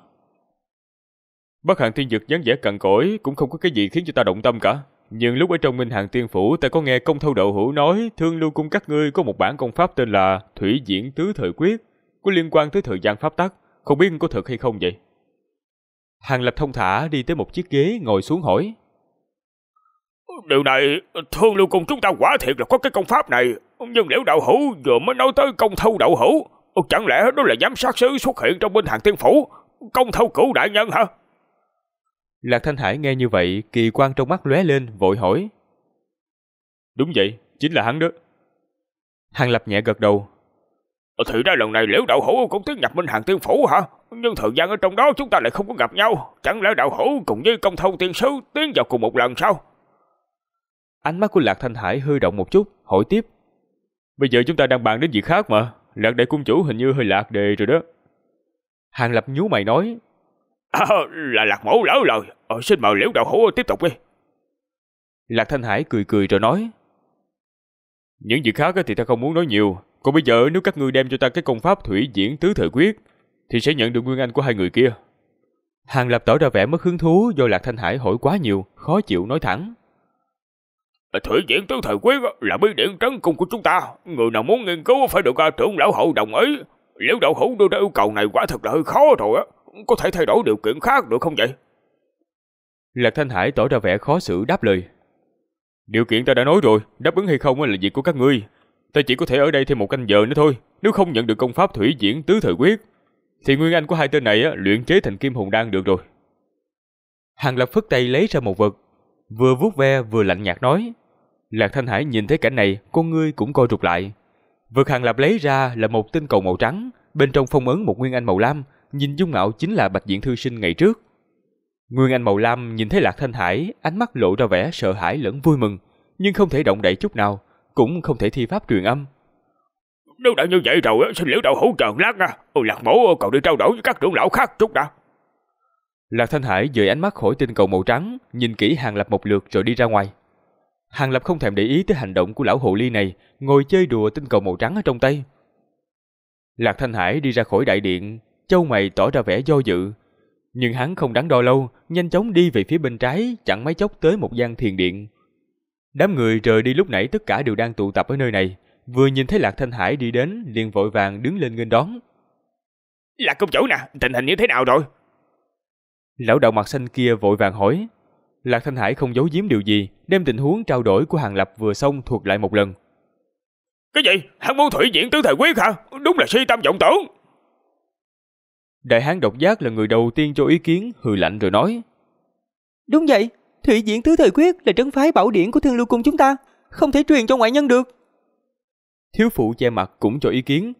bất Hạng Tiên Dực dáng vẻ cằn cỗi cũng không có cái gì khiến cho ta động tâm cả. Nhưng lúc ở trong Minh Hàng Tiên Phủ ta có nghe công thâu đậu hữu nói thương lưu cung các ngươi có một bản công pháp tên là Thủy Diễn Tứ Thời Quyết, có liên quan tới thời gian pháp tắc, không biết có thật hay không vậy? Hàng Lập thông thả đi tới một chiếc ghế ngồi xuống hỏi. Điều này, thương lưu cùng chúng ta quả thiệt là có cái công pháp này. Nhưng liễu đạo hữu vừa mới nói tới công thâu đạo hữu. Chẳng lẽ đó là giám sát sứ xuất hiện trong bên hàng tiên phủ? Công thâu cửu đại nhân hả? Lạc Thanh Hải nghe như vậy, kỳ quan trong mắt lóe lên, vội hỏi. Đúng vậy, chính là hắn đó. Hàng Lập nhẹ gật đầu, thì ra lần này liễu đạo hữu cũng tiến nhập Minh Hàng Tiên Phủ hả? Nhưng thời gian ở trong đó chúng ta lại không có gặp nhau. Chẳng lẽ đạo hữu cùng với công thông tiên sứ tiến vào cùng một lần sao? Ánh mắt của Lạc Thanh Hải hơi động một chút, hỏi tiếp. Bây giờ chúng ta đang bàn đến việc khác mà. Lạc đại cung chủ hình như hơi lạc đề rồi đó. Hàng Lập nhú mày nói. À, là Lạc mẫu lỡ lời. Ờ, xin mời liễu đạo hữu tiếp tục đi. Lạc Thanh Hải cười cười rồi nói. Những việc khác thì ta không muốn nói nhiều còn bây giờ nếu các ngươi đem cho ta cái công pháp thủy diễn tứ thời quyết, thì sẽ nhận được nguyên anh của hai người kia. Hàng Lập tỏ ra vẻ mất hứng thú do Lạc Thanh Hải hỏi quá nhiều, khó chịu nói thẳng. Thủy diễn tứ thời quyết là bí điển trấn cung của chúng ta. Người nào muốn nghiên cứu phải được à, trưởng lão hậu đồng ý. nếu đạo hữu đưa ra yêu cầu này quả thật là hơi khó rồi á. Có thể thay đổi điều kiện khác được không vậy? Lạc Thanh Hải tỏ ra vẻ khó xử đáp lời. Điều kiện ta đã nói rồi, đáp ứng hay không là việc của các ngươi ta chỉ có thể ở đây thêm một canh giờ nữa thôi, nếu không nhận được công pháp thủy diễn tứ thời quyết, thì nguyên anh của hai tên này á, luyện chế thành kim hùng đan được rồi. Hàng Lập phất tay lấy ra một vật, vừa vuốt ve vừa lạnh nhạt nói. Lạc Thanh Hải nhìn thấy cảnh này, con ngươi cũng co rụt lại. Vật Hàng Lập lấy ra là một tinh cầu màu trắng, bên trong phong ấn một nguyên anh màu lam, nhìn dung mạo chính là Bạch Diện Thư Sinh ngày trước. Nguyên anh màu lam nhìn thấy Lạc Thanh Hải, ánh mắt lộ ra vẻ sợ hãi lẫn vui mừng, nhưng không thể động đậy chút nào, cũng không thể thi pháp truyền âm. Nếu đã như vậy rồi, xin liễu đạo hữu chờ lát nha. Ôi ừ, lạc mổ còn đi trao đổi với các trưởng lão khác chút đã. Lạc Thanh Hải dời ánh mắt khỏi tinh cầu màu trắng, nhìn kỹ Hàng Lập một lượt rồi đi ra ngoài. Hàng Lập không thèm để ý tới hành động của lão hồ ly này, ngồi chơi đùa tinh cầu màu trắng ở trong tay. Lạc Thanh Hải đi ra khỏi đại điện, châu mày tỏ ra vẻ do dự. Nhưng hắn không đắn đo lâu, nhanh chóng đi về phía bên trái, chẳng mấy chốc tới một gian thiền điện. Đám người rời đi lúc nãy tất cả đều đang tụ tập ở nơi này, vừa nhìn thấy Lạc Thanh Hải đi đến liền vội vàng đứng lên nghênh đón. "Lạc công chủ nè, tình hình như thế nào rồi?" Lão đạo mặt xanh kia vội vàng hỏi. Lạc Thanh Hải không giấu giếm điều gì, đem tình huống trao đổi của Hàng Lập vừa xong thuật lại một lần. Cái gì? Hắn muốn thủy diện tứ thời quyết hả? Đúng là si tâm vọng tưởng. Đại hán độc giác là người đầu tiên cho ý kiến hừ lạnh rồi nói. Đúng vậy, Thủy Diễn Tứ Thời Quyết là trấn phái bảo điển của Thương Lưu Cung chúng ta, không thể truyền cho ngoại nhân được. Thiếu phụ che mặt cũng cho ý kiến.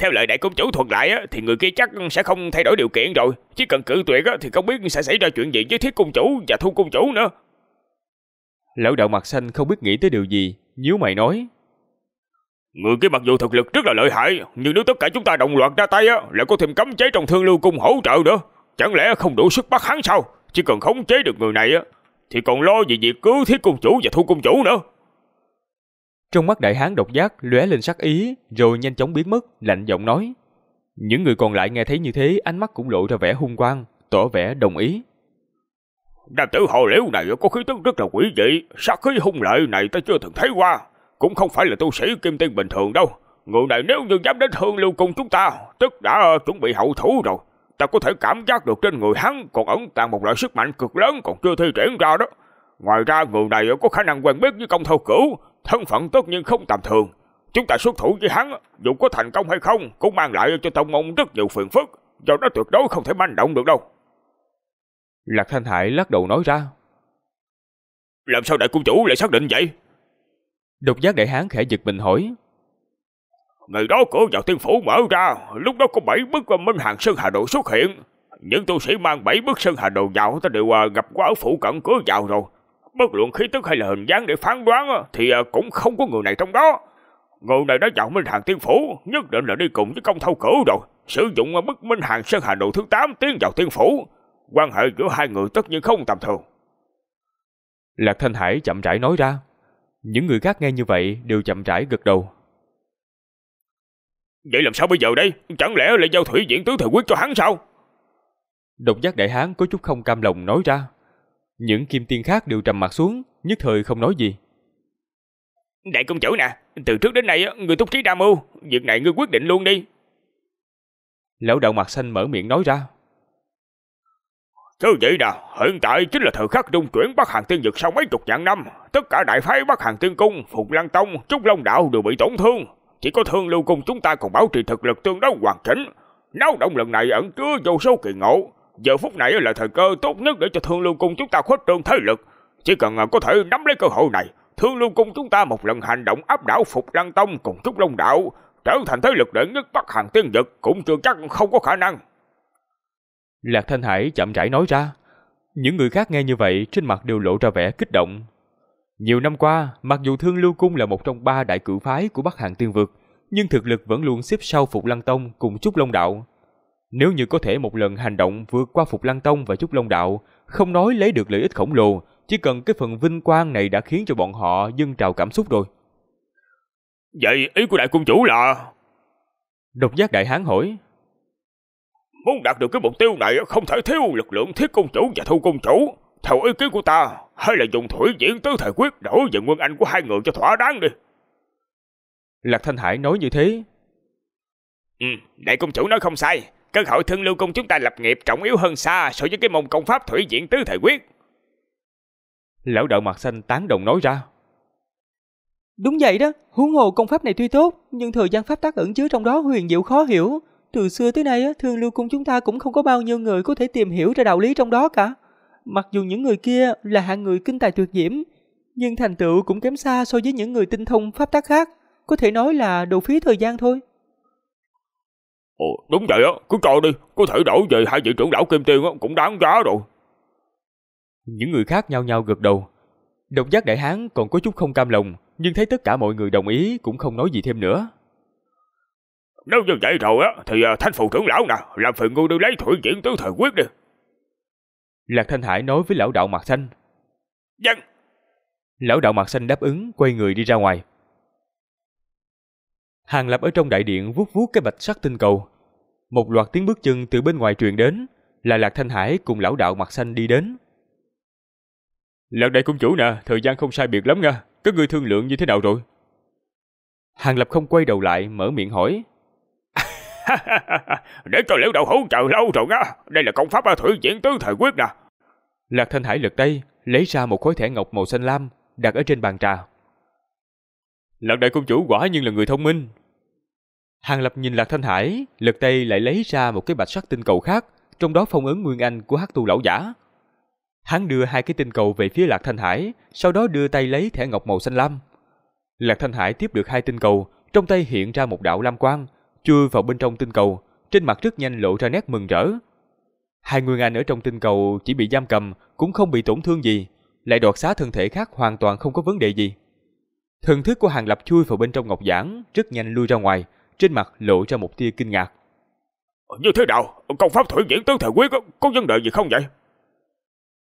Theo lời đại công chủ thuật lại á, thì người kia chắc sẽ không thay đổi điều kiện rồi, chỉ cần cử tuyệt á, thì không biết sẽ xảy ra chuyện gì với thiết cung chủ và thu cung chủ nữa. Lão đạo mặt xanh không biết nghĩ tới điều gì, nhíu mày nói. Người kia mặc dù thực lực rất là lợi hại, nhưng nếu tất cả chúng ta đồng loạt ra tay á, lại có thêm cấm chế trong thương lưu cung hỗ trợ nữa, chẳng lẽ không đủ sức bắt hắn sao? Chỉ cần khống chế được người này á Thì còn lo gì việc cứu thiết công chủ và thu công chủ nữa Trong mắt đại hán độc giác lóe lên sắc ý Rồi nhanh chóng biến mất Lạnh giọng nói Những người còn lại nghe thấy như thế Ánh mắt cũng lộ ra vẻ hung quang Tỏ vẻ đồng ý Nam tử hồ liễu này có khí tức rất là quỷ dị Sát khí hung lệ này ta chưa từng thấy qua Cũng không phải là tu sĩ kim tiên bình thường đâu Người này nếu như dám đến hương lưu cùng chúng ta Tức đã chuẩn bị hậu thủ rồi ta có thể cảm giác được trên người hắn còn ẩn tàng một loại sức mạnh cực lớn còn chưa thi triển ra đó. Ngoài ra người này có khả năng quen biết với công thâu cửu, thân phận tất nhiên không tầm thường. Chúng ta xuất thủ với hắn, dù có thành công hay không cũng mang lại cho tông môn rất nhiều phiền phức, do đó tuyệt đối không thể manh động được đâu. Lạc Thanh Hải lắc đầu nói ra. Làm sao đại cung chủ lại xác định vậy? Độc giác đại hán khẽ giật mình hỏi. Ngày đó cửa vào tiên phủ mở ra, lúc đó có bảy bức ờ, minh hàng sơn Hà đồ xuất hiện. Những tu sĩ mang bảy bức sơn Hà đồ vào ta đều ờ, gặp qua ở phủ cận cửa vào rồi. Bất luận khí tức hay là hình dáng để phán đoán ờ, thì cũng không có người này trong đó. Người này đã vào minh hàng tiên phủ, nhất định là đi cùng với công thâu cửu rồi. Sử dụng bức minh hàng sơn Hà đồ thứ 8 tiến vào tiên phủ. Quan hệ giữa hai người tất nhiên không tầm thường. Lạc Thanh Hải chậm rãi nói ra. Những người khác nghe như vậy đều chậm rãi gật đầu. Vậy làm sao bây giờ đây? Chẳng lẽ lại giao thủy diễn tứ thời quyết cho hắn sao? đồng giác đại hán có chút không cam lòng nói ra. Những kim tiên khác đều trầm mặt xuống, nhất thời không nói gì. Đại công tử nè, từ trước đến nay người túc trí đa mưu, việc này ngươi quyết định luôn đi. Lão đạo mặt xanh mở miệng nói ra. Thứ vậy nào, hiện tại chính là thời khắc rung chuyển Bắc Hàng Tiên Dực sau mấy chục vạn năm. Tất cả đại phái Bắc Hàng Tiên Cung, Phục Lăng Tông, Trúc Long Đạo đều bị tổn thương chỉ có thương lưu cung chúng ta còn bảo trì thực lực tương đối hoàn chỉnh. Náo động lần này ẩn chứa vô số kỳ ngộ. Giờ phút này là thời cơ tốt nhất để cho thương lưu cung chúng ta khuếch trương thế lực. Chỉ cần à, có thể nắm lấy cơ hội này, thương lưu cung chúng ta một lần hành động áp đảo Phục Lăng Tông cùng Trúc Long Đạo, trở thành thế lực đệ nhất Bắc Hàn Tiên Vực cũng chưa chắc không có khả năng. Lạc Thanh Hải chậm rãi nói ra. Những người khác nghe như vậy trên mặt đều lộ ra vẻ kích động, nhiều năm qua, mặc dù Thương Lưu Cung là một trong ba đại cử phái của Bắc Hạng Tiên Vực, nhưng thực lực vẫn luôn xếp sau Phục Lăng Tông cùng Trúc Long Đạo. Nếu như có thể một lần hành động vượt qua Phục Lăng Tông và Trúc Long Đạo, không nói lấy được lợi ích khổng lồ, chỉ cần cái phần vinh quang này đã khiến cho bọn họ dâng trào cảm xúc rồi. Vậy ý của đại cung chủ là... Độc giác đại hán hỏi. Muốn đạt được cái mục tiêu này không thể thiếu lực lượng thiết cung chủ và thu cung chủ. Theo ý kiến của ta, hay là dùng thủy diễn tứ thời quyết đổi về quân anh của hai người cho thỏa đáng đi. Lạc Thanh Hải nói như thế. Ừ, đại công chủ nói không sai. Cơ hội thương lưu công chúng ta lập nghiệp trọng yếu hơn xa so với cái môn công pháp thủy diễn tứ thời quyết. Lão đạo mặt xanh tán đồng nói ra. Đúng vậy đó, huống hồ công pháp này tuy tốt, nhưng thời gian pháp tác ẩn chứa trong đó huyền diệu khó hiểu. Từ xưa tới nay, thương lưu cung chúng ta cũng không có bao nhiêu người có thể tìm hiểu ra đạo lý trong đó cả. Mặc dù những người kia là hạng người kinh tài tuyệt diễm, nhưng thành tựu cũng kém xa so với những người tinh thông pháp tắc khác, có thể nói là đồ phí thời gian thôi. Ồ, đúng vậy á, cứ cho đi, có thể đổi về hai vị trưởng lão Kim Tiên á, cũng đáng giá rồi. Những người khác nhao nhao gật đầu. Độc giác đại hán còn có chút không cam lòng, nhưng thấy tất cả mọi người đồng ý cũng không nói gì thêm nữa. Nếu như vậy rồi á, thì à, thanh phụ trưởng lão nè, làm phiền ngươi đưa lấy thủy diễn tứ thời quyết đi, Lạc Thanh Hải nói với lão đạo mặt xanh. Dân! Lão đạo mặt xanh đáp ứng, quay người đi ra ngoài. Hàng Lập ở trong đại điện vuốt vuốt cái bạch sắc tinh cầu. Một loạt tiếng bước chân từ bên ngoài truyền đến, là Lạc Thanh Hải cùng lão đạo mặt xanh đi đến. Lạc đại cung chủ nè, thời gian không sai biệt lắm nha, các ngươi thương lượng như thế nào rồi? Hàng Lập không quay đầu lại, mở miệng hỏi. Để cho liễu đạo hữu chờ lâu rồi á, đây là công pháp à, thủy diễn tứ thời quyết nè. Lạc Thanh Hải lật tay, lấy ra một khối thẻ ngọc màu xanh lam, đặt ở trên bàn trà. Lạc đại công chủ quả nhiên là người thông minh. Hàng Lập nhìn Lạc Thanh Hải, lật tay lại lấy ra một cái bạch sắc tinh cầu khác, trong đó phong ấn nguyên anh của hắc tu lão giả. Hắn đưa hai cái tinh cầu về phía Lạc Thanh Hải, sau đó đưa tay lấy thẻ ngọc màu xanh lam. Lạc Thanh Hải tiếp được hai tinh cầu, trong tay hiện ra một đạo lam quang, chui vào bên trong tinh cầu, trên mặt rất nhanh lộ ra nét mừng rỡ. Hai người Anh ở trong tinh cầu chỉ bị giam cầm, cũng không bị tổn thương gì, lại đoạt xá thân thể khác hoàn toàn không có vấn đề gì. Thần thức của Hàng Lập chui vào bên trong ngọc giản, rất nhanh lui ra ngoài, trên mặt lộ ra một tia kinh ngạc. Như thế nào? Công pháp thủy diễn tứ thời quyết có vấn đề gì không vậy?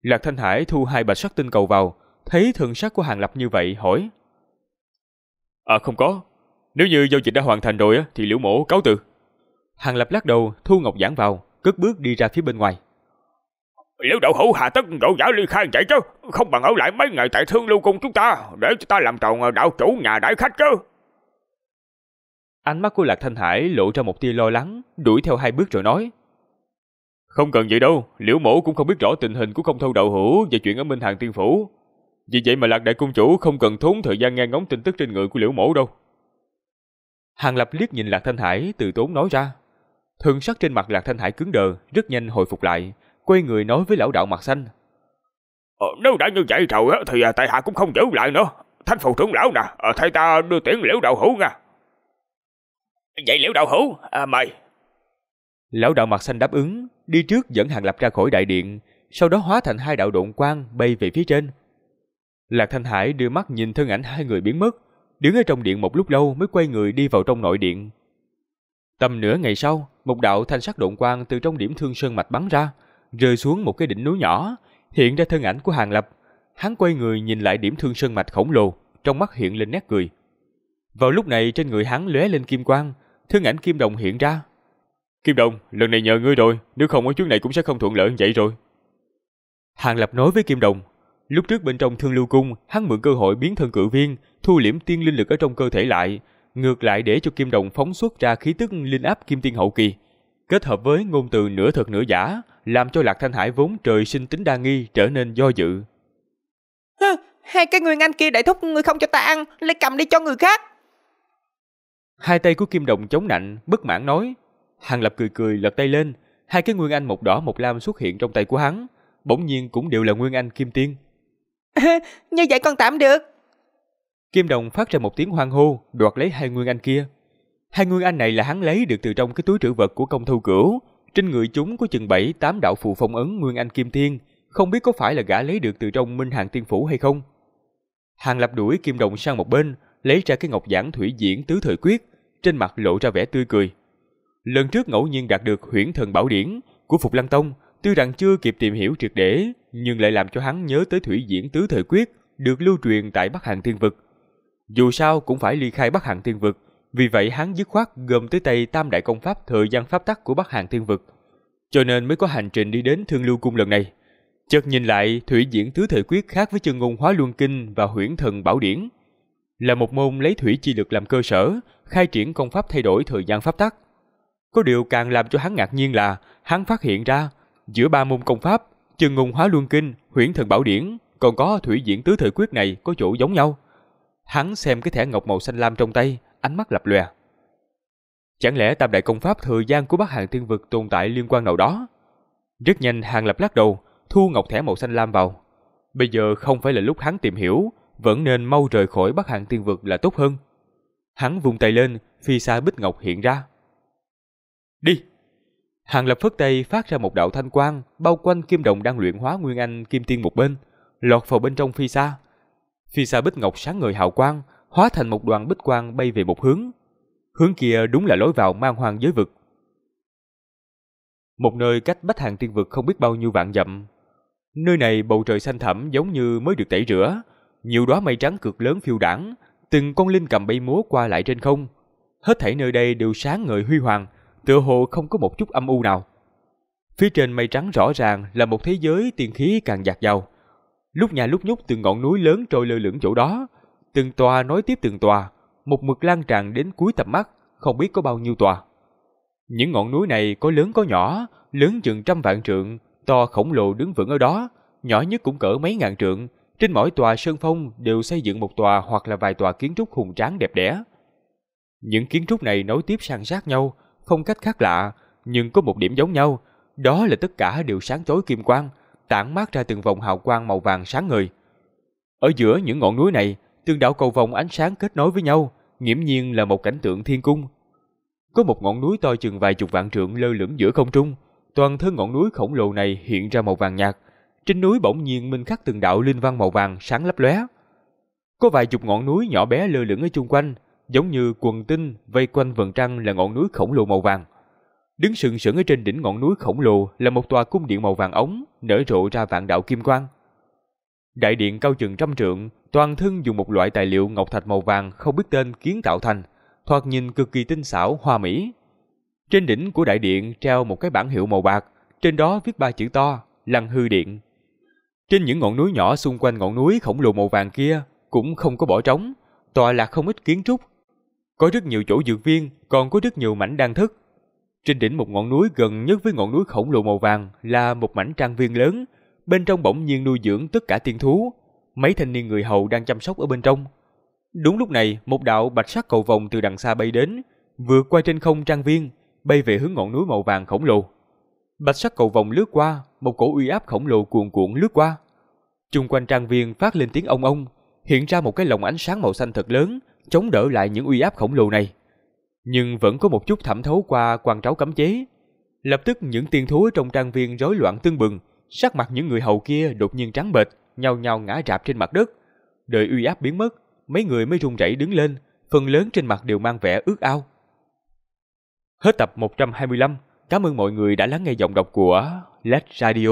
Lạc Thanh Hải thu hai bạch sắc tinh cầu vào, thấy thần sắc của Hàng Lập như vậy hỏi. À không có, nếu như giao dịch đã hoàn thành rồi thì liễu mổ cáo từ. Hàng Lập lắc đầu thu Ngọc Giản vào, cất bước đi ra phía bên ngoài. Liễu đạo hữu hà tất độ giả ly khai chạy chứ, không bằng ở lại mấy ngày tại thương lưu cung chúng ta, để cho ta làm tròn đạo chủ nhà đại khách chứ. Ánh mắt của Lạc Thanh Hải lộ ra một tia lo lắng, đuổi theo hai bước rồi nói. Không cần vậy đâu, liễu mổ cũng không biết rõ tình hình của công thâu đậu hữu và chuyện ở Minh Hàng Tiên Phủ. Vì vậy mà Lạc Đại Cung Chủ không cần thốn thời gian nghe ngóng tin tức trên người của liễu mổ đâu. Hàng Lập liếc nhìn Lạc Thanh Hải từ tốn nói ra. Thường sắc trên mặt Lạc Thanh Hải cứng đờ, rất nhanh hồi phục lại, quay người nói với lão đạo mặt xanh. Ờ, nếu đã như vậy rồi thì à, tại hạ cũng không giữ lại nữa. Thanh phụ trưởng lão nè, ờ, thay ta đưa tiễn liễu đạo hữu nha. Vậy liễu đạo hữu, à, mời. Lão đạo mặt xanh đáp ứng, đi trước dẫn Hàng Lập ra khỏi đại điện, sau đó hóa thành hai đạo độn quang bay về phía trên. Lạc Thanh Hải đưa mắt nhìn thân ảnh hai người biến mất, đứng ở trong điện một lúc lâu mới quay người đi vào trong nội điện. Tầm nửa ngày sau, một đạo thanh sắc độn quang từ trong điểm thương sơn mạch bắn ra, rơi xuống một cái đỉnh núi nhỏ, hiện ra thân ảnh của Hàng Lập. Hắn quay người nhìn lại điểm thương sơn mạch khổng lồ, trong mắt hiện lên nét cười. Vào lúc này trên người hắn lóe lên kim quang, thân ảnh kim đồng hiện ra. Kim đồng, lần này nhờ ngươi rồi, nếu không ở chuyến này cũng sẽ không thuận lợi như vậy rồi. Hàng Lập nói với Kim Đồng, Lúc trước bên trong Thương Lưu Cung, hắn mượn cơ hội biến thân cự viên, thu liễm tiên linh lực ở trong cơ thể lại, ngược lại để cho Kim Đồng phóng xuất ra khí tức linh áp Kim Tiên hậu kỳ. Kết hợp với ngôn từ nửa thật nửa giả, làm cho Lạc Thanh Hải vốn trời sinh tính đa nghi trở nên do dự. hai cái nguyên anh kia đại thúc người không cho ta ăn, lấy cầm đi cho người khác. Hai tay của Kim Đồng chống nạnh, bất mãn nói. hằng Lập cười cười lật tay lên, hai cái nguyên anh một đỏ một lam xuất hiện trong tay của hắn, bỗng nhiên cũng đều là nguyên anh Kim Tiên. Như vậy còn tạm được. Kim Đồng phát ra một tiếng hoang hô, đoạt lấy hai nguyên anh kia. Hai nguyên anh này là hắn lấy được từ trong cái túi trữ vật của công thu cửu. Trên người chúng có chừng bảy tám đạo phù phong ấn nguyên anh kim thiên, không biết có phải là gã lấy được từ trong minh hàng tiên phủ hay không. Hàng lập đuổi Kim Đồng sang một bên, lấy ra cái ngọc giản thủy diễn tứ thời quyết, trên mặt lộ ra vẻ tươi cười. Lần trước ngẫu nhiên đạt được huyễn thần bảo điển của Phục Lăng Tông, tuy rằng chưa kịp tìm hiểu triệt để, nhưng lại làm cho hắn nhớ tới thủy diễn tứ thời quyết được lưu truyền tại Bắc hàng Thiên Vực. Dù sao cũng phải ly khai Bắc hàng Thiên Vực, vì vậy hắn dứt khoát gồm tới tay tam đại công pháp thời gian pháp tắc của Bắc hàng Thiên Vực, cho nên mới có hành trình đi đến Thương Lưu Cung lần này. Chợt nhìn lại, thủy diễn tứ thời quyết khác với chân ngôn hóa luân kinh và huyễn thần bảo điển. Là một môn lấy thủy chi lực làm cơ sở, khai triển công pháp thay đổi thời gian pháp tắc. Có điều càng làm cho hắn ngạc nhiên là hắn phát hiện ra, giữa ba môn công pháp, Chừng ngùng hóa luân kinh, huyễn thần bảo điển, còn có thủy diễn tứ thời quyết này có chỗ giống nhau. Hắn xem cái thẻ ngọc màu xanh lam trong tay, ánh mắt lập lòe. Chẳng lẽ tam đại công pháp thời gian của Bắc hàng Thiên vực tồn tại liên quan nào đó? Rất nhanh Hàng Lập lắc đầu, thu ngọc thẻ màu xanh lam vào. Bây giờ không phải là lúc hắn tìm hiểu, vẫn nên mau rời khỏi Bắc hàng Thiên vực là tốt hơn. Hắn vung tay lên, phi xa bích ngọc hiện ra. Đi! Hàng lập phất tay phát ra một đạo thanh quang, bao quanh kim đồng đang luyện hóa nguyên anh kim tiên một bên, lọt vào bên trong phi xa. Phi xa bích ngọc sáng ngời hào quang, hóa thành một đoàn bích quang bay về một hướng. Hướng kia đúng là lối vào mang hoàng giới vực. Một nơi cách bách hàng tiên vực không biết bao nhiêu vạn dặm. Nơi này bầu trời xanh thẳm giống như mới được tẩy rửa, nhiều đóa mây trắng cực lớn phiêu đảng, từng con linh cầm bay múa qua lại trên không. Hết thảy nơi đây đều sáng ngời huy hoàng, tựa hồ không có một chút âm u nào. Phía trên mây trắng rõ ràng là một thế giới tiên khí càng dạt dào. Lúc nhà lúc nhúc từng ngọn núi lớn trôi lơ lửng chỗ đó, từng tòa nói tiếp từng tòa, một mực lan tràn đến cuối tầm mắt, không biết có bao nhiêu tòa. Những ngọn núi này có lớn có nhỏ, lớn chừng trăm vạn trượng, to khổng lồ đứng vững ở đó, nhỏ nhất cũng cỡ mấy ngàn trượng. Trên mỗi tòa sơn phong đều xây dựng một tòa hoặc là vài tòa kiến trúc hùng tráng đẹp đẽ. Những kiến trúc này nối tiếp san sát nhau, không cách khác lạ, nhưng có một điểm giống nhau, đó là tất cả đều sáng chói kim quang, tản mát ra từng vòng hào quang màu vàng sáng ngời. Ở giữa những ngọn núi này, từng đạo cầu vòng ánh sáng kết nối với nhau, nghiễm nhiên là một cảnh tượng thiên cung. Có một ngọn núi to chừng vài chục vạn trượng lơ lửng giữa không trung, toàn thân ngọn núi khổng lồ này hiện ra màu vàng nhạt, trên núi bỗng nhiên minh khắc từng đạo linh văn màu vàng sáng lấp lóe. Có vài chục ngọn núi nhỏ bé lơ lửng ở chung quanh, giống như quần tinh vây quanh vầng trăng là ngọn núi khổng lồ màu vàng. Đứng sừng sững ở trên đỉnh ngọn núi khổng lồ là một tòa cung điện màu vàng ống, nở rộ ra vạn đạo kim quang. Đại điện cao chừng trăm trượng, toàn thân dùng một loại tài liệu ngọc thạch màu vàng không biết tên kiến tạo thành, thoạt nhìn cực kỳ tinh xảo hoa mỹ. Trên đỉnh của đại điện treo một cái bảng hiệu màu bạc, trên đó viết ba chữ to, Lăng Hư Điện. Trên những ngọn núi nhỏ xung quanh ngọn núi khổng lồ màu vàng kia cũng không có bỏ trống, tòa lạc không ít kiến trúc có rất nhiều chỗ dược viên, còn có rất nhiều mảnh đan thức. Trên đỉnh một ngọn núi gần nhất với ngọn núi khổng lồ màu vàng là một mảnh trang viên lớn, bên trong bỗng nhiên nuôi dưỡng tất cả tiên thú. Mấy thanh niên người hầu đang chăm sóc ở bên trong. Đúng lúc này, một đạo bạch sắc cầu vòng từ đằng xa bay đến, vượt qua trên không trang viên, bay về hướng ngọn núi màu vàng khổng lồ. Bạch sắc cầu vòng lướt qua, một cổ uy áp khổng lồ cuồn cuộn lướt qua. Trung quanh trang viên phát lên tiếng ong ong, hiện ra một cái lồng ánh sáng màu xanh thật lớn, chống đỡ lại những uy áp khổng lồ này. Nhưng vẫn có một chút thẩm thấu qua quan tráo cấm chế. Lập tức những tiên thú trong trang viên rối loạn tương bừng, sắc mặt những người hầu kia đột nhiên trắng bệch, nhau nhau ngã rạp trên mặt đất. Đợi uy áp biến mất, mấy người mới run rẩy đứng lên, phần lớn trên mặt đều mang vẻ ước ao. Hết tập 125, cảm ơn mọi người đã lắng nghe giọng đọc của Let Radio.